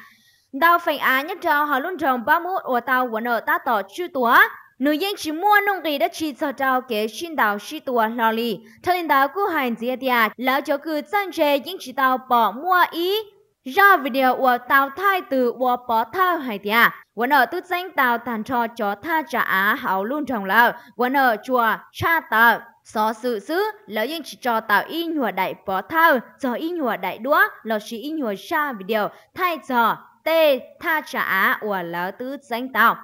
Đào phành á nhất trào hảo luôn trồng ba mút ở tàu của ở ta tỏ chư tùa nữ nhân chỉ mua nông kỳ đã chỉ cho trao kế sinh đạo sĩ tùa lò lì, thật nên đào cứu hành dịa địa, lão cho cứ chân trề những chỉ tàu bỏ mua ý. Ra video của tàu thai từ của bỏ thao hải địa, quần ở tư danh tàu tàn trò cho tha trả á hảo luôn trong lão, quần ở chùa cha tàu. Số sự sứ, lão dân chỉ cho tàu y nhùa đại bỏ thao, cho y nhùa đại đúa, lão chỉ y nhùa ra video, thay cho tê tha trả á của lão tư danh tàu.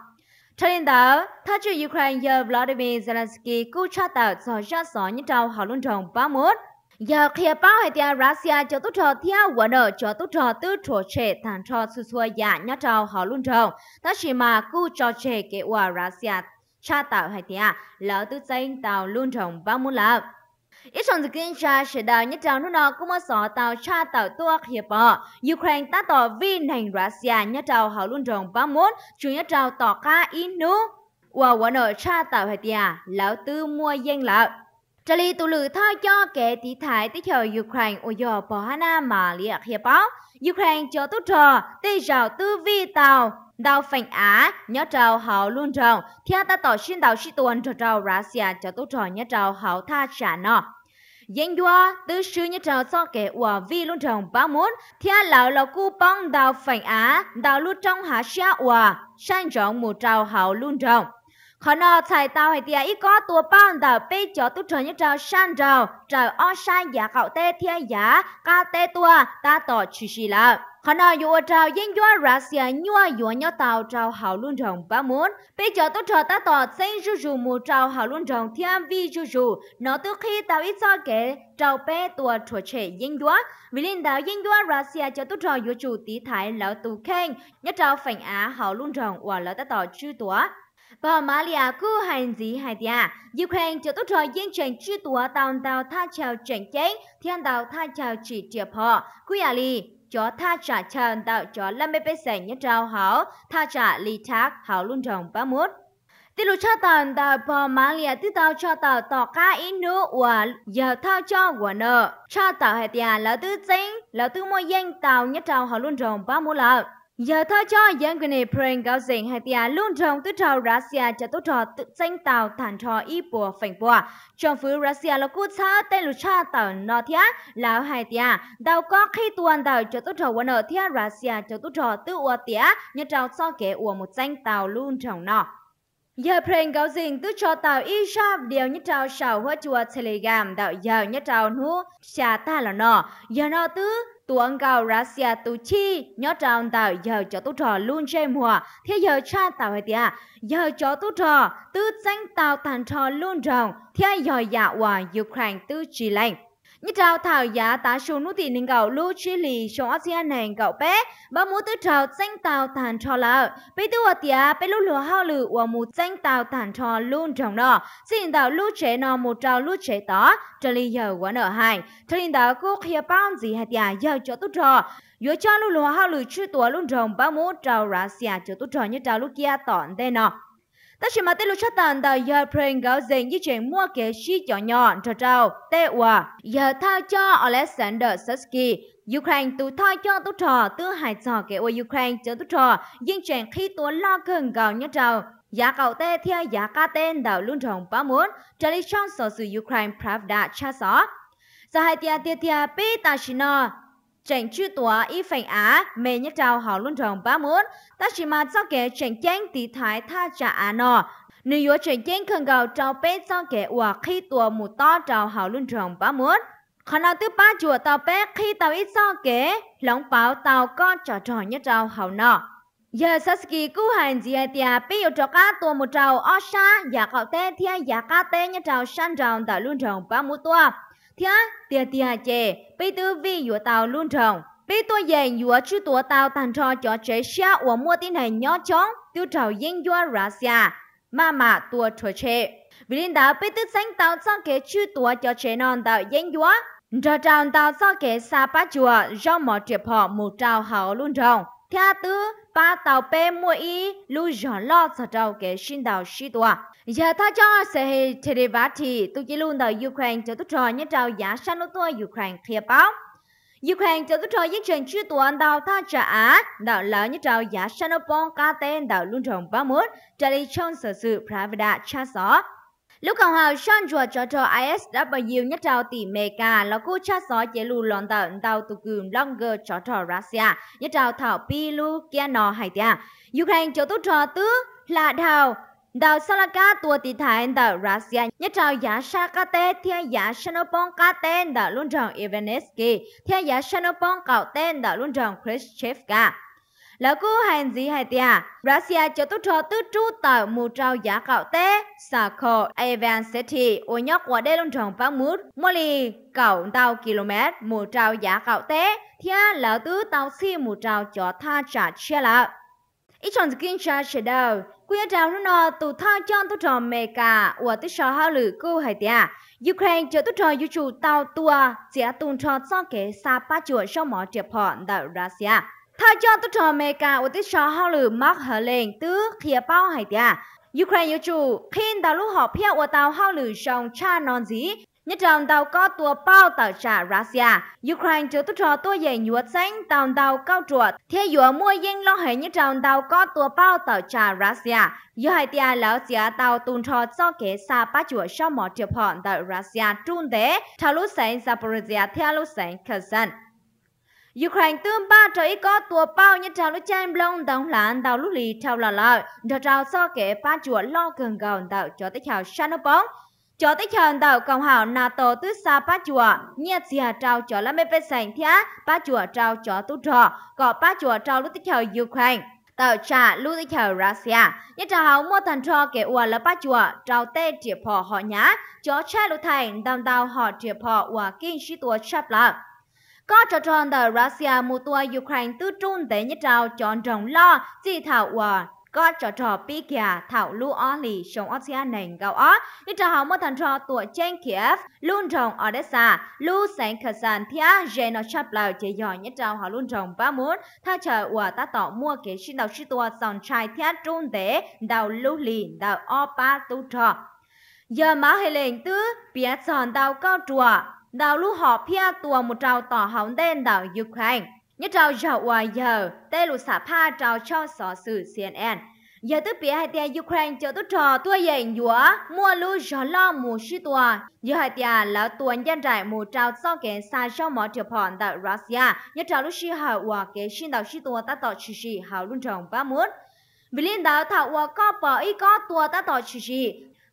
Cho nên đó, Thái chủ Ukraine giờ Vladimir Zelensky cú trả tạo cho ra sọ những trâu họ luôn trồng báo mốt. Giờ khi báo hệ tia Russia cho tốt trò theo quả nợ cho tốt trò tư trò trẻ thằng trò xua xua giả nhá trâu họ luôn trồng. Tất chỉ mà cú trò trẻ kế quả Russia trả tạo hệ tia lỡ tư danh tàu luôn trồng báo mốt lạc ít song dự kiến cha sẽ đào nhất trang nước nó cũng sọ tàu cha tàu tua hiệp bò Ukraine ta tỏ vi nành Russia nhất trào họ luôn rồng ba mốt chủ nhất trào tỏ ca in nu và quả nợ cha tàu hệ tia lão tư mua danh lão trả lý tụ lử thao cho kẻ tỷ thái tiếp theo Ukraine ô dò bỏ na mà liệt hiệp bó Ukraine cho tốt trò tê rào tư vi tàu đào phành á nhớ trào hảo luôn rồng theo ta tỏ xin đào sĩ tuần cho trào Russia cho tốt trò nhớ trào hảo tha trả nọ Yang đua tư sư như trào so kẻ ủa vi luôn trồng ba muốn Thia lão là cu bong đào phảnh á Đào lưu trong hạ xa ủa Sang trọng mù trào hảo luôn trồng khó nọ thầy tao hay tia ít có tua bao đào bê cho tu trời như trào sang trào Trào o sang giả cậu tê thiên giả Ca tê tua ta tỏ chỉ xì lạ họ nói dù trào dân doa ra xe nhua dù nhỏ tàu trào hảo luôn rồng ba muốn bây giờ tôi chờ ta tỏ xin rù rù mù trào hảo luôn rồng thiên vi rù rù nó từ khi tao ít cho kể trào bé tua trò trẻ dân doa vì linh đạo dân doa ra xe cho tôi trào dù chủ tí thái lão tù khen nhớ trào phản á hảo luôn rồng và lão ta à tỏ chư tủa bà Malia cứ hành gì hay tia, Ukraine cho tôi rồi dân trình chưa tủa tàu tàu tha chào trận chiến, thiên tàu tha chào chỉ tiệp họ, quý à li chó tha trả chàng tạo chó làm bê bê sảnh nhất trao hảo tha trả lì thác hảo luôn trọng ba mốt tí lù cho tàu tàu bò má lìa tí tàu cho tàu tỏ cá ý nữ và giờ thao cho quả nợ cho tàu hệ tiền là tư chính là tư môi danh tàu nhất trao hảo luôn trọng ba mốt lợn Giờ thơ cho dân quyền hệ preng gạo dành hai tia luôn trong tư trào Russia cho tốt trò tự danh tàu thản trò y bùa phảnh bùa. Trong phứ Russia là cú cha tên lục cha tàu nọ thia là hai tia. Đào có khi tuần tàu cho tốt trò quân ở thia Russia cho tốt trò tự ua tia như trào so kế ua một danh tàu luôn trong nọ. Giờ preng gạo dành tư trò tàu y sharp điều như trào sầu hoa chùa telegram đạo giờ như trào nu xa ta là nọ. Giờ nọ tư tuấn cầu Russia tu chi nhớ trong tàu giờ cho tu trò luôn chơi mùa thế giờ cha tàu hay tia giờ cho tu trò tư danh tàu thành trò luôn rồng thế giờ dạo hòa Ukraine tư chỉ lành มิตราวทาวยาตาชนุตินิงเกาลูชิลีชงอาเซียนแห่งเกาเป๊ะบ่มูตื้อทาวเจ้งตาวฐานชอลาไปตัวเตียไปลูหลัวเฮาหรือว่ามูเจ้งตาวฐานชอลุ่นจงนอสิ่งดาวลูเฉนอมูเจ้าลูเฉต่อจะลีเยาวันเออให้ทลินดาวกูเขียป้อนสีหัดยาเยาจอตุทอยัวจ้าลูหลัวเฮาหรือชื่อตัวลุ่นจงบ่มูเจ้ารัสเซียจอตุทอเนี่ยเจ้าลูกเกียต่อนได้นอ ta chỉ mà tê lu chát tàn ta giờ pren gạo dành với chuyện mua kế sĩ nhỏ nhỏ cho trao tê hòa giờ tha cho Alexander Sasky Ukraine tu tha cho tu trò tư hải trò kế ô Ukraine cho tu trò nhưng chuyện khi tu lo cần gào nhớ trao giá cậu tê theo giá ca tên đảo luôn trồng ba muốn trở lý chọn sở sự Ukraine Pravda cha só. Sa hai tia tia tia pita ta chẳng chư tòa y phành á mê nhất trao họ luôn rồng ba muốn ta chỉ mà sao kể chẳng chán tí thái tha trả á nọ nếu yếu chẳng chán khẩn gạo trao bế sao kể ua khi tòa mù to trao họ luôn rồng ba muốn khả nào thứ ba chùa tàu bé khi tàu ít sao kể lóng báo tàu con trò trò nhất trao họ nọ giờ Sasuke cứu hành gì tia bây giờ trò cá tua một trào ở xa giả dạ cậu tê thiên giả dạ cá tê nhất trào san trào đã luôn rồng ba mũi tua Thia tia tia chè, bây tư vi dùa tàu luôn trọng. Bây tôi dành dùa chú tùa tàu tàn trò cho chế xa ua mua tin hành nhỏ chóng, tiêu trào yên dùa ra xa. Mà mà tùa trò chế. Vì linh đạo bây tư sánh tàu xong kế chú tùa cho chế non tàu yên dùa. Trò tròn tàu xong kế xa bá chùa, do mỏ triệp họ một trào hảo luôn trọng. Thia tư, ba tàu bê mua y, lưu dọn lo sở trào kế sinh tàu sĩ tùa. Giờ tha cho sẽ hề thể đề vã thì tôi chỉ luôn đời Ukraine cho tôi trò nhé trao giá sang nút tôi Ukraine thiệp báo. Ukraine cho tôi trò giết trường chưa tuần đào tha trả á, đạo lỡ nhé trao giá sang nút bóng ca tên đạo luôn rồng báo mốt, trả đi trong sở sự Pravda cha gió. Lúc cầu hào sang rùa cho trò ISW nhé trao tỷ mê ca là cô cha gió chế lù lòn tờ đào tù cùm longer cho trò Russia, nhé trao thảo pi lu kia nò hải tia. Ukraine cho tôi trò tứ là đào đào Salaka tua tỷ thái đào Russia nhất trào giá Sakate thiên giá Shanopong ca tên đào luôn trọng Ivaneski thiên giá Shanopong cạo tên đào luôn trọng Khrushchevka lão cú hành gì hay tia Russia cho tốt cho tứ trụ tàu mù trào giá cạo tê khổ Evan City ô nhóc qua đây luôn trọng bao mút Molly cạo tàu km mù trào giá cạo tê thiên lão tứ tàu xi mù trào cho tha trả chia lão ít chọn kinh cha sẽ đâu quy ở trong nó tụ tha cho tụ trò mẹ cả và tụ sợ hao lử cô hải tia à? Ukraine cho tụ trò yêu chủ tàu tua sẽ tụn trò cho kế sa ba chuột sau mỏ triệp họ đạo Russia tha cho tụ trò mẹ cả và tụ sợ hao lử mắc hờ lên tứ kia bao hải tia à? Ukraine yêu chủ khi đào lúc họ phía và tàu hao lử trong cha non gì. Nhất trọng tàu có tua bao tàu trả Russia. Ukraine chưa tốt cho tôi về nhuột sáng tàu tàu cao chuột. Thế dùa mua dân lo hệ nhất trọng tàu có tua bao tàu trả Russia. Dù hai tia lão giả tàu tùn trò cho kế xa bá chuột sau mỏ triệu hòn tàu Russia trung tế. Thảo lúc sáng Zaporizhia theo lúc sáng Kazan. Ukraine tương ba ý có tua bao như trào lúc chanh blong đồng lãn tàu lúc lì trào lò lợi. Đó trào so kế ba chuột lo gần gòn tàu cho tới chào Shanobong cho tích hàn đảo cộng hảo NATO tuyết xa bá chùa, nhiệt dìa trao cho là mê bê sành thía, bá chùa trao cho tu trò, có bá chùa trao lúc tích hào Ukraine. Tàu trả lúc tích hào Russia, nhất trao hào mua thần trò kể ua là bá chùa, trao tê trịa phò họ nhá, cho cha lúc thành đàm đào họ trịa phò ua kinh sĩ tùa chạp lạc. Có trò tròn tờ Russia mua tùa Ukraine tư trung tế nhất trao chọn rộng lo, chỉ thảo ua có trò trò bị kia thảo lưu o lì sống ở xe nền gạo ó như trò hào mô thần trò tuổi trên kiev luôn rồng odessa lu sáng khờ sàn thia dê nó chắp lào chế giò nhất trò hào luôn rồng ba muốn tha chờ quả ta tỏ mua kế sinh đầu sư tua sòn trai thia trung tế đào lưu lì đào o ba tu trò giờ má hệ lệnh tứ biết sòn đào cao trùa đào lưu họ pia tua một trào tỏ hóng tên đào ukraine nhất trao giàu hòa giờ tê lụ xả pha trao cho xó sự CNN giờ tức bia hai tia Ukraine cho tức trò tua dành dũa mua lưu gió lo mù sư tua giờ hai tia là tuần dân trại mù trao sau kẻ xa cho mỏ triệu phòn tại Russia nhất trao lúc sư hào hòa kế sinh đạo sư tua ta tỏ sư sư hào luôn trọng ba muốn vì liên đạo thảo hòa có bỏ ý có tua ta tỏ sư sư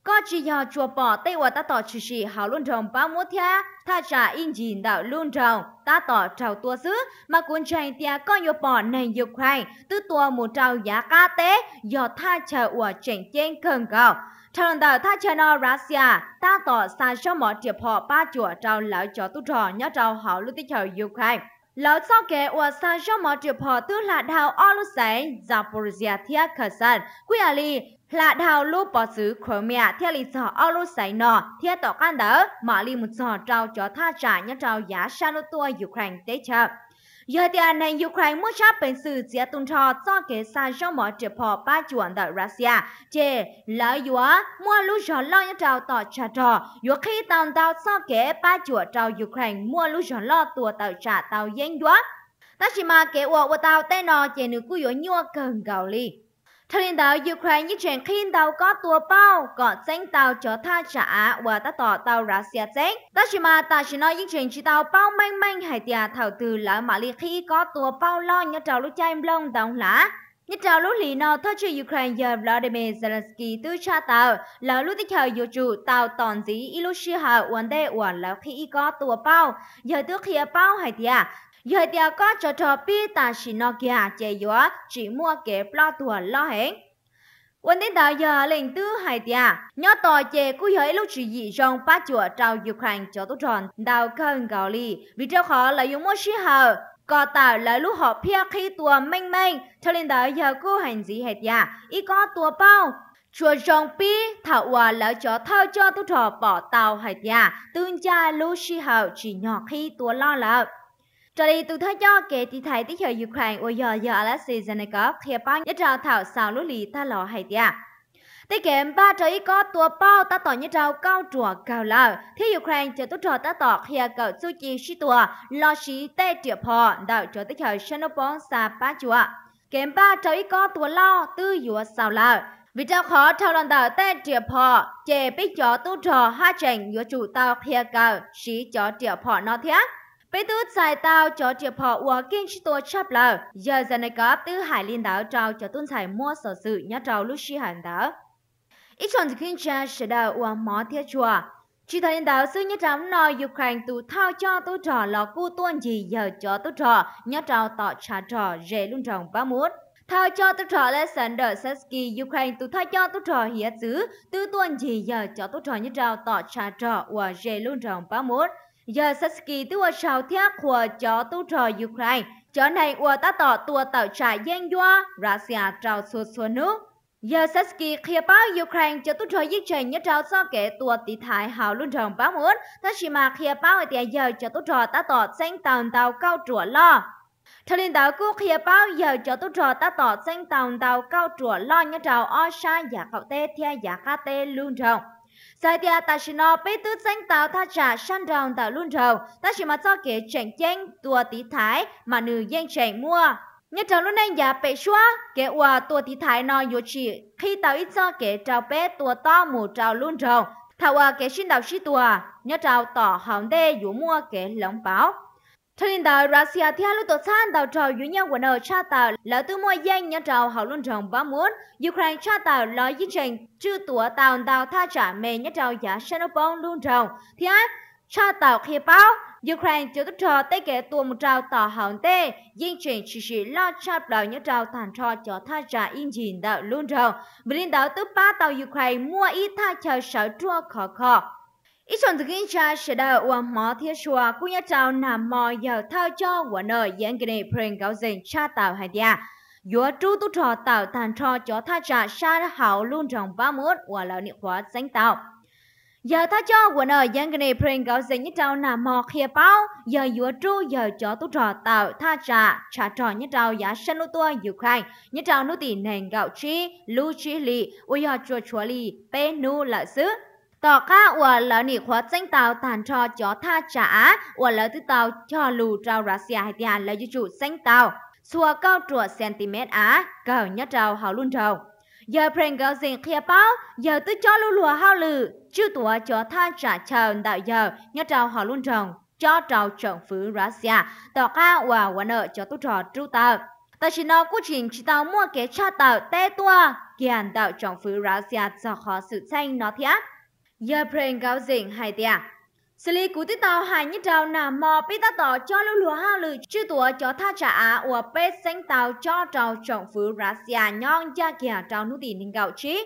có chỉ họ chùa bỏ tây và ta tỏ chỉ chỉ họ luôn rồng bao mua thia tha trả in gìn đạo luôn rồng ta tỏ trào tua xứ mà cuốn chạy tia có nhiều bỏ này nhiều khoai tư tua một trào giá ca tế do tha trả ủa chèn chèn cần gạo lần đầu tha trả nó Russia ta tỏ xa cho mọi tiệp họ ba chùa trào lão cho tu trò nhớ trào họ luôn tích chờ nhiều khoai lão sau kế ở sao cho mọi trường họ tư là đào Olusay, Zaporizhia, Thiakhazan, Quy Ali, là đào lu bỏ xứ khổ mẹ theo lý do ao lu sài nọ theo tỏ can đỡ mà li một giò trao cho tha trả nhá trao giá sa lô tua Ukraine tế chậm. Giờ thì anh này Ukraine muốn chấp bên sự chia tung cho do kế sa cho mọi trệp họ ba chuẩn tại Russia. Chê, lỡ dùa, mua lũ giò lo nhá trao tỏ trả trò. Dùa khi tàu tàu do kế ba chuẩn trao Ukraine mua lũ giò lo tùa tàu trả tàu danh dùa. Ta chỉ mà kế ua của tàu tên nọ chỉ nữ cú yếu nhua cần gạo ly thời điểm đó Ukraine như chuyện khi tàu có tua bao, có danh tàu cho tha trả và ta tỏ tàu ra xe chết. Ta chỉ mà ta chỉ nói những chuyện chỉ tàu bao manh manh hay tia thảo từ lại mà li khi có tua bao lo nhớ trào lúc chai lông đồng lá. Nhớ trào lúc lì nó thơ chữ Ukraine giờ Vladimir Zelensky tư cha tàu, là lúc tích hợp dù trụ tàu toàn dí ilu shi hào vấn đề và là khi có tua bao, giờ tư khi bao hay tia, giờ điều có cho cho bi ta chỉ nó kia chế yếu chỉ mua kế lo tuổi lo hẹn. quân đến đầu giờ lệnh tư hai tia nhớ tòa chế cứ hỡi lúc chỉ dị trong ba chùa trao Ukraine cho tốt tròn đào cơn gạo lì vì cho khó là dùng mua sĩ hờ có tạo là lúc họ phía khi tua mênh mênh cho nên đầu giờ cứ hành gì hết tia ý có tua bao chùa rong pi thảo hòa là cho thơ cho tốt trò bỏ tàu hai tia tương cha lúc sĩ hờ chỉ nhỏ khi tua lo lợp. Trở đi từ thái do kể thì thấy tích hợp Ukraine ở giờ giờ Alexei Zenekov thiệp băng nhất rào thảo xào lúc lì ta lò hay tìa. ba trời có tua bao ta tỏ nhất rào cao trùa cao lờ. thì Ukraine chờ tốt trò ta tỏ khi cậu su chi shi tùa lo shi tê triệu phò đạo trở tích hợp Shenopon xa ba chùa. Kèm ba trời có tua lo tư dùa xào lờ. Vì trao khó trao lần đạo tê triệu phò chè bích chó tu trò ha chảnh dùa chủ tao khi cậu shi cho triệu phò nó thiết bây tút giải tao cho chiếc họ của kinh chí tố chắp lờ. Giờ dân này có tư hải liên đảo trao cho tuân giải mua sở sự nhá trao lúc xí hẳn đảo. Ít chọn dự kinh cha sẽ đào của mó thiết chùa. Chỉ thời liên đảo sư nhá trao nói Ukraine tù thao cho tố trò lò cu tuân gì giờ cho tố trò nhá trao tọ trả trò rể luôn trọng ba mút. Thao cho tố trò lê sản đỡ Sesky Ukraine tù thao cho tố trò hiết dữ tư tuân gì giờ cho tố trò nhá trao tọ trả trò của rể luôn trọng ba mút. Giờ Sasky tức là sao thiết của chó tu trò Ukraine, chó này ua ta tỏ tua tạo trại gian doa, Russia trào xua xua nước. Giờ Sasky khi báo Ukraine cho tu trò giết trình nhớ trào so kể tua tỷ thải hào luôn rồng báo muốn, Thế chỉ mà khi báo ở tiền giờ cho tu trò ta tỏ xanh tàu tàu cao trùa lo. Thời liên đạo cô khi báo giờ cho tu trò ta tỏ xanh tàu tàu cao trùa lo nhớ trào o sa giả dạ cậu tê thia giả dạ khá tê luôn rồng. Sai tia ta chỉ nói bây tư danh tàu tha trả săn rồng tàu luôn rầu, ta chỉ mà cho kế chảnh chanh tua tí thái mà nữ danh chảnh mua. Nhất trong lúc này giả bệ xóa, kế hòa tua tí thái nó yếu chỉ khi tàu ít cho kế trào bé tua to mù trào luôn rầu, thảo hòa kế xin đào xí tua, nhớ trào tỏ hỏng đê yếu mua kế lóng báo. Thời hiện tại, Russia thì lúc tổ sản đào trò dữ nhau của nợ cha tàu là tư mua danh nhân trào hậu luân trọng bá muốn. Ukraine cha tàu là dân trình trừ tủa tàu đào tha trả mê nhân trào giả Xenopon luôn trọng. Thì ác, cha tàu khi báo, Ukraine chưa tức trò tế kẻ tùa một trào tàu hậu tê, dân trình chỉ chỉ lo cha đầu nhân trào thản trò cho tha trả in dịn đạo luôn trọng. Vì đảo tức ba tàu Ukraine mua ít tha chờ sở trua khó khó ít chọn thực hiện cha sẽ đợi và mỏ thiết chùa cũng như chào nằm mò giờ thao cho của nơi diễn kỳ này preng cáo dành cha tạo hai dia Yo chú tu trò tạo tàn trò cho tha trả sa hảo luôn trong ba mốt của lão niệm hóa danh tạo. Giờ tha cho của nơi dân cái này preng cáo dành như trao nằm mò khía bao giờ yo chú giờ cho tu trò tạo tha trả trả trò như trao giá sân lô tua dù khai như trao nô tỷ nền gạo chi lưu chi lì và giờ chùa chùa lì bê nu lạ xứ tỏ ca ủa lỡ nỉ khóa tranh tàu tàn trò chó tha trả ủa lỡ thứ tàu cho lù trao russia à hay tiền lỡ dư chủ tranh tàu xua cao trùa cm á cầu nhất trào hào luôn trầu giờ pren gạo diện kia bao giờ tư cho lù lùa hao lử chư tùa chó tha trả chờ đạo giờ nhất trào hào luôn trồng cho trào trọng phứ russia à, tỏ ca ủa ủa nợ cho tu trò tru tàu ta chỉ nói quá trình chỉ tàu mua cái cha tàu tê tua kiàn tạo trọng phứ russia xe à, cho khó sự tranh nó thiệt Giờ preng gạo dịnh hai tia. Sự lý cụ tí tàu hai nhất trào nà mò bí ta tỏ cho lưu lùa hao lử chư tùa cho tha trả á ua bê xanh tàu cho trào trọng phứ rá xìa à, nhon gia kia trào nụ tiền ninh gạo chí.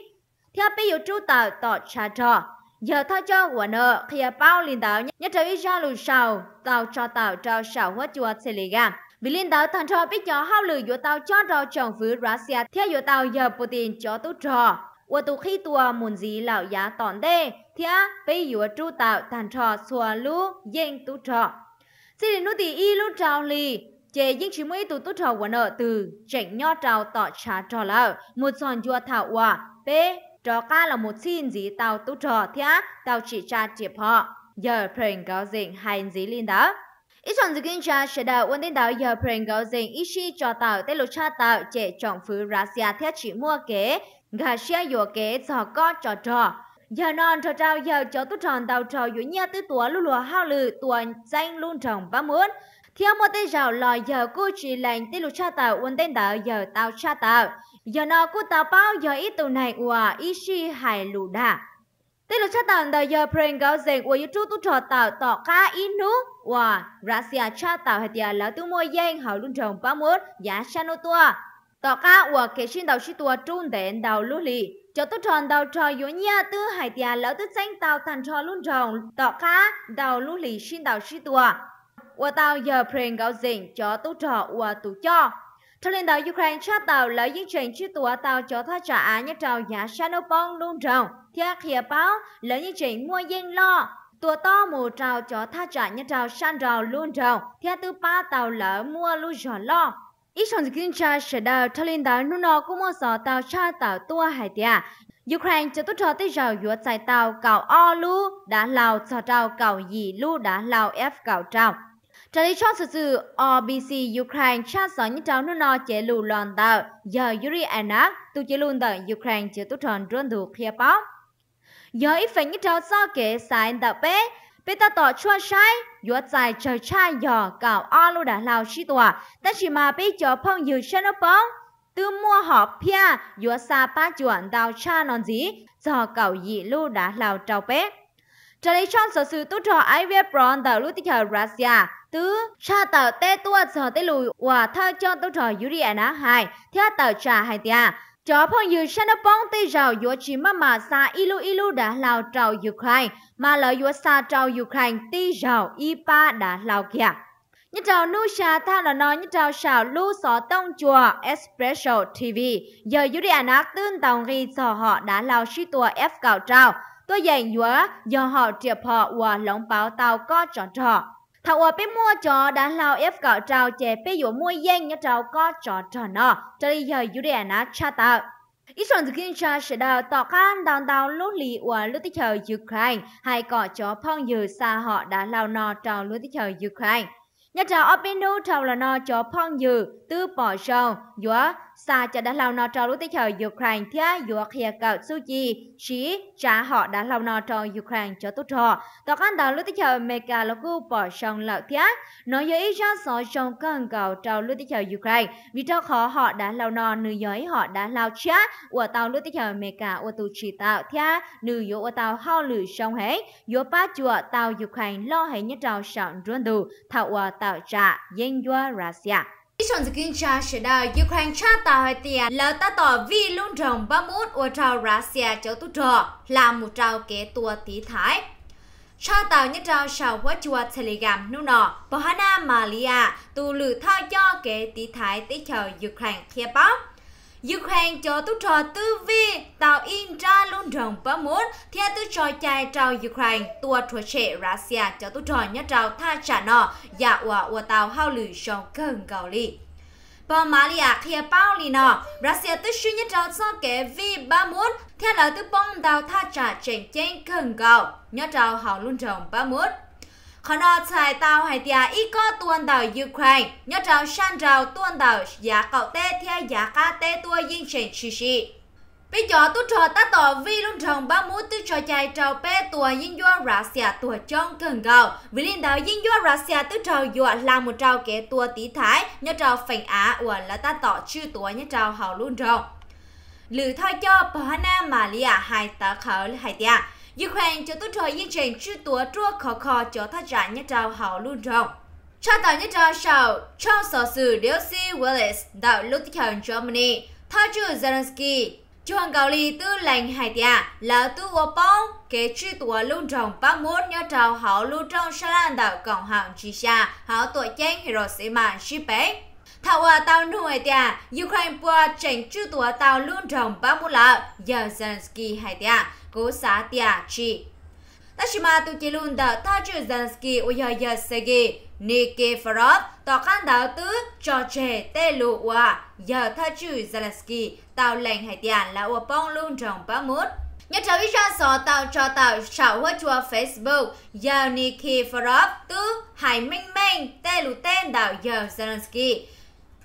Theo bí dụ trú tàu tỏ trả trò. Giờ tha cho của nợ khi bao liên tàu nhất trào ý ra lù sầu tàu cho tàu trào sầu hóa chùa xử lý gà. Vì liên tàu thần trò biết cho hao lử dụ tàu cho trào trọng phứ rá xìa à, theo dụ tàu giờ putin cho tốt trò. 我都黑多门子老牙当的，天被我主导弹车 soit lu yên tu trọ. Xin đến nút đi y trào lì, chế yên chỉ mới tu tu trọ quần ở từ chảnh nho trào tỏ trà trò lợ, một giòn chua thảo quả, bê trò ca là một xin gì tao tu trọ thiên tao chỉ trà chiệp họ. Giờ preng gạo dịnh hành dí linh đó. Ít chọn dự kiến cha sẽ đạo quân đến đạo giờ preng gạo dịnh ít chi cho tạo tên lục cha tạo chế chọn phứ ra theo thiết chỉ mua kế gà xe yo kế cho có trò trò giờ non trò trao giờ cho tu tròn tàu trò dụ nha tư tuổi lu lùa hao lự tuổi danh luôn trồng ba muốn theo một tên giàu lò giờ cô chỉ lành tên lu cha tàu uốn tên đảo giờ tàu cha tàu giờ nó cô tàu bao giờ ít tù này ua ít chi hài lù đà tên lu cha tàu đào giờ pren gạo dành ua chú tu trò tàu tỏ cá ít nú ua ra cha tàu hay tia lão tu mua danh hậu luôn trồng ba muốn giá cha nô tua tỏ cả của cái xin đầu sĩ tua trung đến đầu lũ lì cho tôi chọn đầu trò yếu nhia tư hải tiền lỡ tôi xanh tàu thành cho luôn tròn tỏ cả đầu lũ lì xin đầu sĩ tua của tàu giờ preng gạo dình cho tôi trò của tôi cho Trong lên đầu Ukraine cho tàu lỡ những chuyện chi tua tàu cho tha trả á nhá trào giá Shanopong luôn tròn theo kia báo lỡ những chuyện mua yên lo tua to mù trào cho tha trả nhá trào san trào luôn tròn theo tư ba tàu lỡ mua luôn tròn lo ít chọn kinh cha sẽ đào cho lên đá nu nó cũng một số tàu cha tàu tua hải địa Ukraine cho tốt cho tới giờ giữa chạy tàu cầu o lu đã lào cho tàu cầu gì lu đã lào f cầu trào trả lời cho sự sự OBC Ukraine cha sở những trào nu nó chế lù lòn tàu giờ Yuri Anak tu chế luôn tàu Ukraine cho tốt chọn rôn được khía báo giờ ít phải những trào do kế sai tàu bé vì ta tỏ chua sai dùa dài trời chai dò cào o lô đã lao chi tòa ta chỉ mà bị cho phong dư chân nó bóng tư mua họ pia dùa xa ba chuẩn đào cha non gì dò cào dị lô đã lao trào bé trở lại trong sở sự tốt trò ai về bron đào lô tích hợp Russia tứ cha tờ tê tua sở tê lùi và thơ cho tốt trò Yuri Anna hai theo tờ trà hai tia cho phong dự sanh bóng tây rào dũa chỉ mà mà xa ilu ilu đã lao trào Ukraine, mà lợi dũa xa trào Ukraine tây rào ipa đã lao kia. Nhất trào nu xa tha là nó nhất trào xào lu xó tông chùa Espresso TV. Giờ dũ đi ảnh ác tương tàu ghi cho họ đã lao suy tùa F cào trào. Tôi dành dũa do họ triệp họ và lóng báo tàu có tròn trò thảo ở bên mua chó đã lao ép cả trào chế bên yếu mua yên nhá trào có chó trò nọ cho đi giờ dù để à nó cha tạo ít chọn dự kiến cho sẽ đào tỏ can đào đào lốt lì của lốt tích chờ Ukraine hay có chó phong dừ xa họ đã lao nọ trào lốt tích chờ Ukraine nhá trào ở bên đâu trào là nọ chó phong dừ tư bỏ sông dúa xa cho đã lâu nó cho lúc tới chờ Ukraine thì dù khi cậu suji chỉ trả họ đã lâu nó cho Ukraine cho tốt họ tỏ khán đầu lúc tới chờ mega là cứ bỏ sông lợi thì nói với ra so trong cần cầu cho lúc tới chờ Ukraine vì cho khó họ đã lâu nó nữ giới họ đã lâu chá của tàu lúc tới chờ mega của tụ chỉ tạo thì nữ yếu của tàu hao lử sông hết yếu ba chùa tàu Ukraine lo hết nhất trào sẵn run đủ thảo tàu trả dân dua Russia chọn dự kiến cha sẽ đào Ukraine cho ta hỏi tiền là ta tỏ vì luôn rồng ba mốt ở trào Russia cho tu trò là một trào kế tua tí thái. cho tàu nhất trào sau quá chùa Telegram nụ nọ, Bohana Maria tu lử thao cho kế tí thái tí chờ Ukraine kia báo. Dứt hàng cho tu trò tư vi, tạo in ra luôn rồng bá mốt, theo tu trò chai trao Ukraine, tua trò trẻ Russia cho tu trò nhá trào tha trả nọ, dạ quả quả tàu hao lử sông cơn gạo lì. Bà Maria kia bao lì nọ, Russia tức suy nhất trào so kể vi ba mốt, theo là tư bông đào tha trả chèn chén cơn gạo, nhá trào hao luôn rồng bá mốt. ขณะชายตาวหายเตียอีก็ตัวนดาวยูเครนยอดเราชันเราตัวนดาวยาเก่าเตะเทียยากาเตะตัวยิ่งเฉินชิชิไปจอตุ้ชอตาต่อวีลุงทองบ้ามูตุ้ชอใจเจ้าเป้ตัวยิ่งยัวรัสเซียตัวจ้องเกินเก่าวิลินดาวยิ่งยัวรัสเซียตุ้ชอยัวลามุเจ้าเกตัวตีท้ายยอดเราฝังอาอวนและตาต่อชื่อตัวยอดเราเฮาลุงทองหรือท่อจ่อปอหน้ามาเลียหายตาเขาหายเตีย dự khoản cho tôi trời yên trình chư tùa trua khó khó cho thác giả nhất trào hảo luôn rộng. Cho tàu nhất trào sau, trong sở sự Delcy Willis đạo Lutheran Germany, thao chư Zelensky, chú hoàng cầu lì tư lành hải tìa là tư ô bóng, kế chư tùa luôn rộng bác mốt nhất trào hảo luôn trong xa lan đạo cộng hạng chi xa, hảo tuổi chanh Hiroshima Shipei. Thảo hòa tàu nụ hải tìa, Ukraine bùa chảnh chư tùa tàu luôn rộng bác mốt lợ, Zelensky hải tìa, cố xã tia chi ta chỉ mà tụi chị luôn đỡ ta chữ Zansky u giờ giờ segi Nikiforov tỏ khăn đảo tứ cho trẻ tê lù wa giờ ta chữ Zelensky tạo lệnh hải tiền là u bông luôn trong ba mút nhớ cháu ít ra sổ tạo cho tạo sảo hóa chùa Facebook giờ Nikiforov tứ hải minh minh tê lù tên đảo giờ Zelensky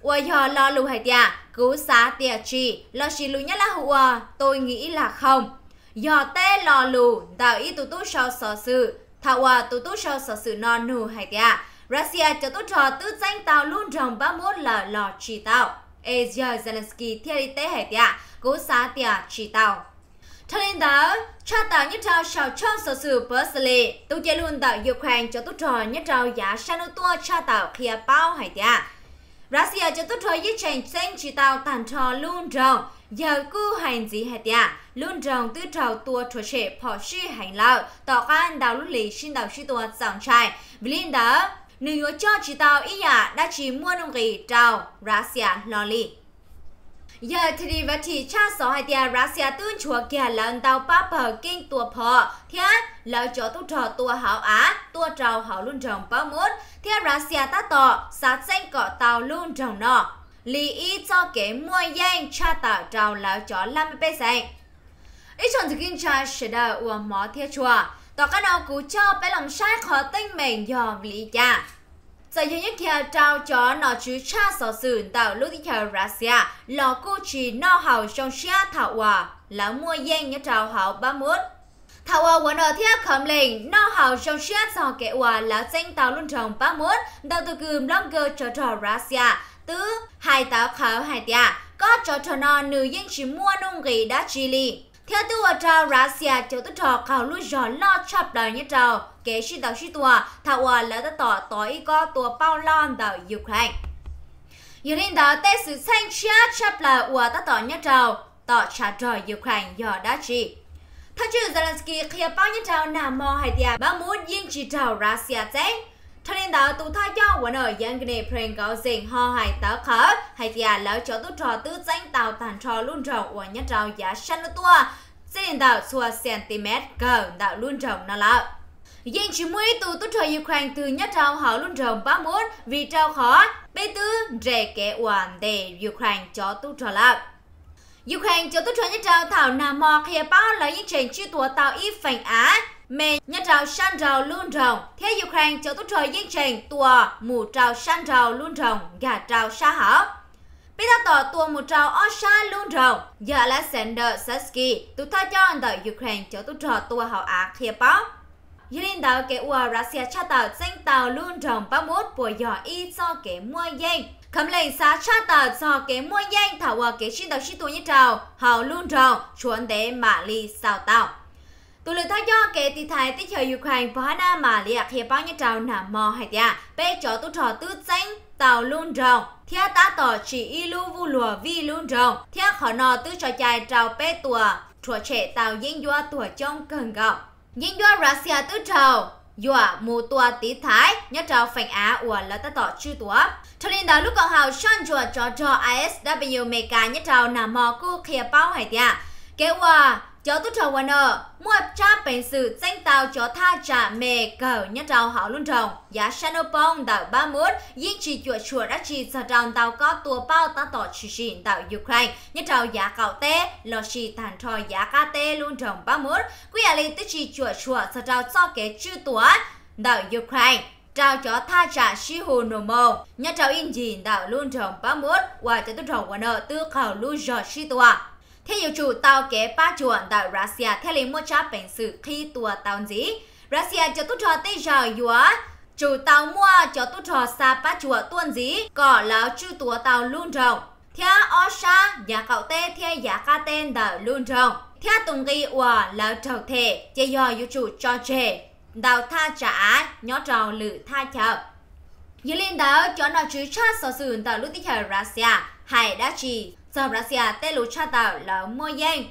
Ua giờ lo lù hải tiền cứu xá tiền chi lo chỉ lù nhất là hùa tôi nghĩ là không Giờ tê lò lù, đào y tụ tú sò sò sự, thảo hòa tụ tú sò sò sự non nù hay tìa. Russia cho tụ trò tư danh tàu luôn rồng 31 là lò trì tàu. Ê Zelensky theo y tế hay tìa, cố xá tìa trì tàu. Cho nên đó, cho tàu nhất trao sầu trong sở sự Bersley, tụ chế luôn tàu Ukraine cho tụ trò nhất trao giá sanu tua cho tàu kia bao hay tìa. Russia cho tụ trò giết chèn xanh chỉ tàu tàn trò luôn rồng, giờ cứ hành gì hết ya dạ? luôn rồng tư trào tua trở sẽ phò sư hành lão tỏ can đào lúc lì xin đào sư tua sẵn trai vì đó nếu yếu cho chỉ tao ý ya đã chỉ mua nông gì trào russia xia lo lì giờ thì đi và chỉ cha sáu hai tia russia xia tương chùa kia lần tàu ba bờ kinh tua phò thế lão cho tu trò tua hảo á tua trào hảo luôn rồng bao mốt thế russia ta tỏ sát xanh cọ tàu luôn rồng nọ lý ý cho cái mua yên cha tạo trào lão cho làm bê xe ý chọn thực kinh cha sẽ đợi ua mỏ thiết chùa tỏ các nào cú cho bé lòng sai khó tinh mình dò lý cha giờ hiện nhất kia trào cho nó chứ cha sở sử tạo lúc thì theo Russia lò cú chỉ nó hào trong xe thảo hòa là mua yên như trào hào ba mốt thảo hòa quán ở thiết khẩm lệnh nó hào trong xe dò kẻ hòa là danh tạo luân trong ba mốt đầu từ cừm long cơ cho trò Russia tứ hai tàu khảo hai tia có cho cho nó nữ yên chỉ mua nông ghi đã chi li theo tu ở trao Russia cho tu trò khảo lui gió lo chập đời như trào kế sĩ tàu sĩ tua thảo ở lỡ tỏ tối có tua bao lon tàu Ukraine Yêu linh đó tế sự xanh chia chập là ua ta tỏ như trào tỏ trả trò Ukraine do đã chi Thật chứ Zelensky khi bao như trào nà mò hay tia bà muốn yên chỉ trào Russia cháy cho nên đó tụ thay cho quần ở dân cái này pren có dành ho hay tớ khở hay thì à lỡ cho tụ trò tư danh tàu tàn trò luôn rộng của nhất rào giá sân tua cho nên đó xua cm cờ đạo luôn rộng nó lỡ Dân chỉ mũi tù tụ trò Ukraine từ nhất rào họ luôn rộng bác muốn vì trao khó bê tư rẻ kẻ hoàn để Ukraine cho tụ trò lỡ Ukraine cho tụ trò nhất rào thảo nà mò khía bao lời những trình chi tùa tạo y phành á Mẹ nhà trào san trào luôn rồng, thế Ukraine cho tôi trời dân trình, tua mù trào san trào luôn rồng, gà trào xa hở Bây giờ tỏ tua mù trào o xa luôn rồng, giờ sender Sasky, tôi thay cho anh đợi Ukraine cho tôi trời tua hậu á khía báo. Dù nên đào kế ua Russia cha tàu danh tàu luôn rồng bác mốt bùa dò y cho kẻ mua danh. Khẩm lệnh xá cha tàu cho kẻ mua danh thảo hòa kẻ sinh tàu sinh tù như trào, hào luôn rồng, chuẩn đế mạ ly sao tàu. Tụi lời thay cho kể thì thái tích chờ ukraine hành và na mà liệt hiệp bao nhiêu trào nà mò hay tia. Bê chó tu trò tư danh tàu luôn rộng Thia ta tỏ chỉ y lu vu lùa vi luôn rộng Thia khó nò tư trò chài trào bê tùa. Trùa trẻ tàu dính dua tùa trong cần gọng. Dính dua Russia tư trào Dùa mù tùa tí thái. Nhớ trào phành á ủa là ta tỏ chư tùa. Cho nên đó lúc còn hào son dùa trò trò ISW mê cá nhớ trào nà mò cu khía bao hay tia. Kế ủa cho tôi trồng quan ở mua cha bệnh sự danh tàu cho tha trả mẹ cờ nhất đầu họ luôn trồng giá sanopong đảo ba mốt yên chỉ chuột chùa đã chỉ giờ trồng tàu có tua bao ta tỏ chỉ chỉ tàu ukraine nhất đầu giá cầu tê lo chỉ thản trò giá ca tê luôn trồng ba mốt quý à lên tới chỉ chùa chùa giờ trồng cho cái chữ tua đảo ukraine trao cho tha trả si hồ nô mô nhà trao in gì đảo luôn trồng ba mốt và cho tôi trồng quan ở tư khẩu luôn giờ si tua Thế nhiều chủ tàu kế ba chuồn tại Russia theo lý mua chấp bệnh sự khi tùa tàu gì Russia cho tốt trò tây giờ dùa. Chủ tàu mua cho tốt trò xa ba chùa tuần gì cỏ lão chư tùa tàu luôn rộng. Theo Osha, giá cậu tê theo giá ca tên đã luôn rộng. Theo tùng ghi hòa lão trầu thể, chế dò yêu chủ cho trẻ. Đào tha trả, nhỏ trầu lử tha chậm. Dưới lên đó, cho nó chú cho sở sử tại lúc tích hợp Russia, hải đã chỉ giờ Russia tên lũ cha tàu là mua giang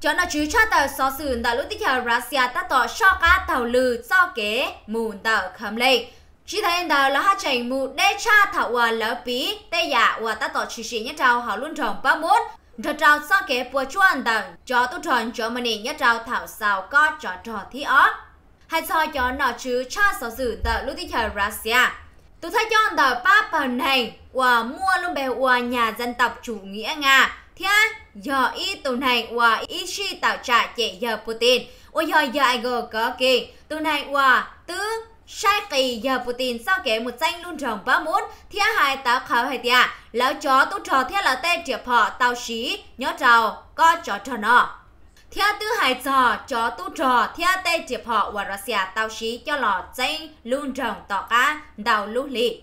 cho nó chú cha tàu so sườn đã lúc tiếp theo Russia ta tỏ so cá tàu lư do kế mù tàu khẩm lệ chỉ thấy tàu là hai chảy mù đe cha thảo hòa lỡ bí tê dạ hòa ta tỏ chỉ chỉ nhất tàu họ luôn trồng ba mốt trò trò so kế bùa chú chuan tàu cho tu tròn Germany nhất tàu thảo sao có cho trò thi ớt hay so cho nó chứ cha so sườn đã lúc tiếp theo Russia Tôi thấy chọn tờ Papa này và mua luôn bè và nhà dân tộc chủ nghĩa Nga. Thế giờ ý tù này và ý chi tạo trả chạy giờ Putin. ôi giờ giờ ai gờ có kì. Tù này và tứ sai kỳ giờ Putin sao kể một danh luôn rồng bá muốn Thế hai tao khảo hai tia. Lão chó tôi trò thế là tên triệp họ tao xí nhớ trào có chó trò nọ theo tư hải trò cho tu trò theo tây chịp họ và Russia tao sĩ cho lò chanh luôn rồng tỏ cá đào lưu lì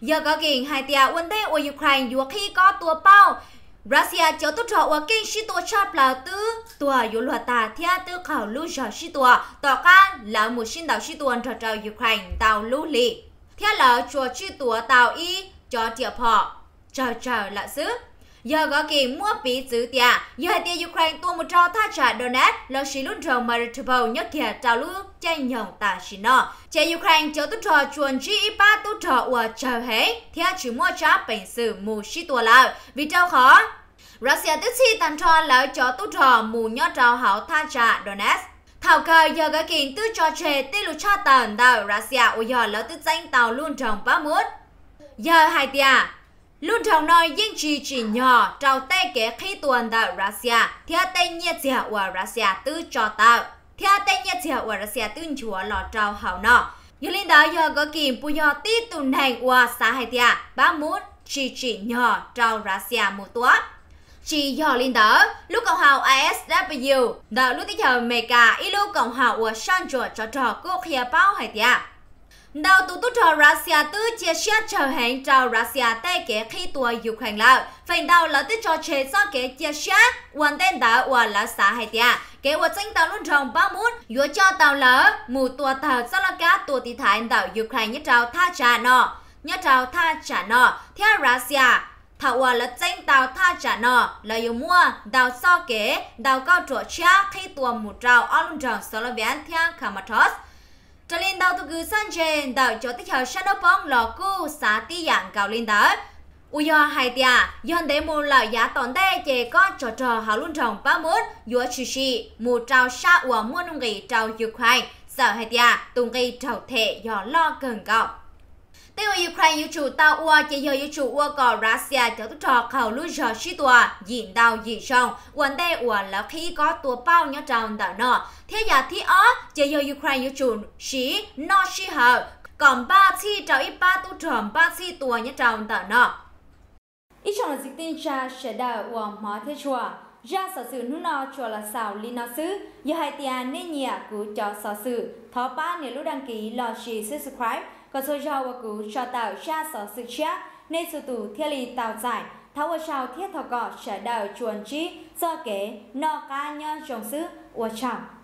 giờ có kiện hai tia quân tây ở Ukraine dù khi có tua bao Russia cho tu trò và kinh sĩ tua chập là tư tua dù luật ta theo tư khảo lưu trò sĩ tua tỏ cá là một sinh đạo sĩ tua trò trò Ukraine đào lưu lì theo lỡ chùa chi tua tàu y cho chịp họ trò trò là xứ do gõ kỳ mua bị dữ tia do hai tia Ukraine tua một trò tha trả Donetsk lo xí luôn trò Mariupol nhất kia trào lưu chạy nhộng ta xin nó chế Ukraine cho tu trò chuồn chi ba tu trò ua chờ hết theo chỉ mua trả bệnh sự mù xí tua lao vì trao khó Russia tức si tàn trò lỡ cho tu trò mù nhớ trào hảo tha trả Donetsk Thảo cờ giờ gã kiện tư cho trẻ tê lù cho tàn tàu Russia ủi giờ lỡ tư danh tàu luôn trồng bá mút. Giờ hai tia, Lúc đầu nói những chỉ chỉ nhỏ trao tay kế khi tuần tạo Russia, theo tay nhiệt dịa của Russia tư cho tạo. Theo tay nhiệt dịa của Russia tư chúa lọ trao hảo nọ. Như linh đó giờ có kìm bù nhỏ tí tùn hành của xã hệ thịa, bá muốn chỉ chỉ nhỏ trao Russia một tuốt. Chỉ giờ linh đó, lúc cộng hòa isw đó lúc tiếp hợp Mỹ cả, ít lúc cộng hòa của Sancho cho trò quốc hiệp bao hệ thịa. Đầu tụ tụ cho Russia tư chia sẻ trở hẹn cho Russia tay kế khi tùa dục hành lợi. Phần đầu là tư cho chế do kế chia sẻ quan tên đã và là xã hay tia. Kế hoạt sinh tàu luôn rồng bao mút, yếu cho tàu lỡ, mù tùa tàu do là cá tùa tí thái đảo dục hành nhất trào tha trả nọ. Nhất trào tha trả nọ, theo Russia, thảo hòa là tranh tàu tha trả nọ là yêu mua đào so kế đào cao trộn cha khi tùa mù trào ông rồng solo viễn theo Kamatos trở lên đầu tôi cứ sang trên đầu cho tích hợp sản đấu bóng lò cu xã tí dạng cầu lên đó u do hai tia yon để mua là giá tồn tại chỉ có trò trò hảo luôn trồng ba mốt dúa sushi mua trao sa của mua nông nghỉ trao dục khoai sợ hai tia tung gây trầu thể do lo cần cọc tiêu Ukraine yêu chủ tàu ua chỉ giờ yêu chủ ua có Russia cho tu trò khẩu lưu giờ sĩ tòa diện đào dị sông quần đây ua là khi có tua bao nhớ tròn đảo nọ thế giờ thì ó chỉ giờ Ukraine yêu chủ sĩ nó sĩ hờ còn ba chi trò ít ba tu tròn ba chi tua nhớ tròn đảo nọ ít là dịch tin cha sẽ đợi ua mở thế chùa ra sở sự nút nọ chùa là xào li nọ xứ giờ hai tia nên nhẹ cứ cho sở sự thọ ba nếu lúc đăng ký lò xì subscribe và rồi giàu và cú cho tạo cha sở sự chia nên sự tù thiên lì tạo giải tháo ở sau thiết thọ gọ sở đào chuồn chi do kế nọ ca nhân trồng sứ ua trọng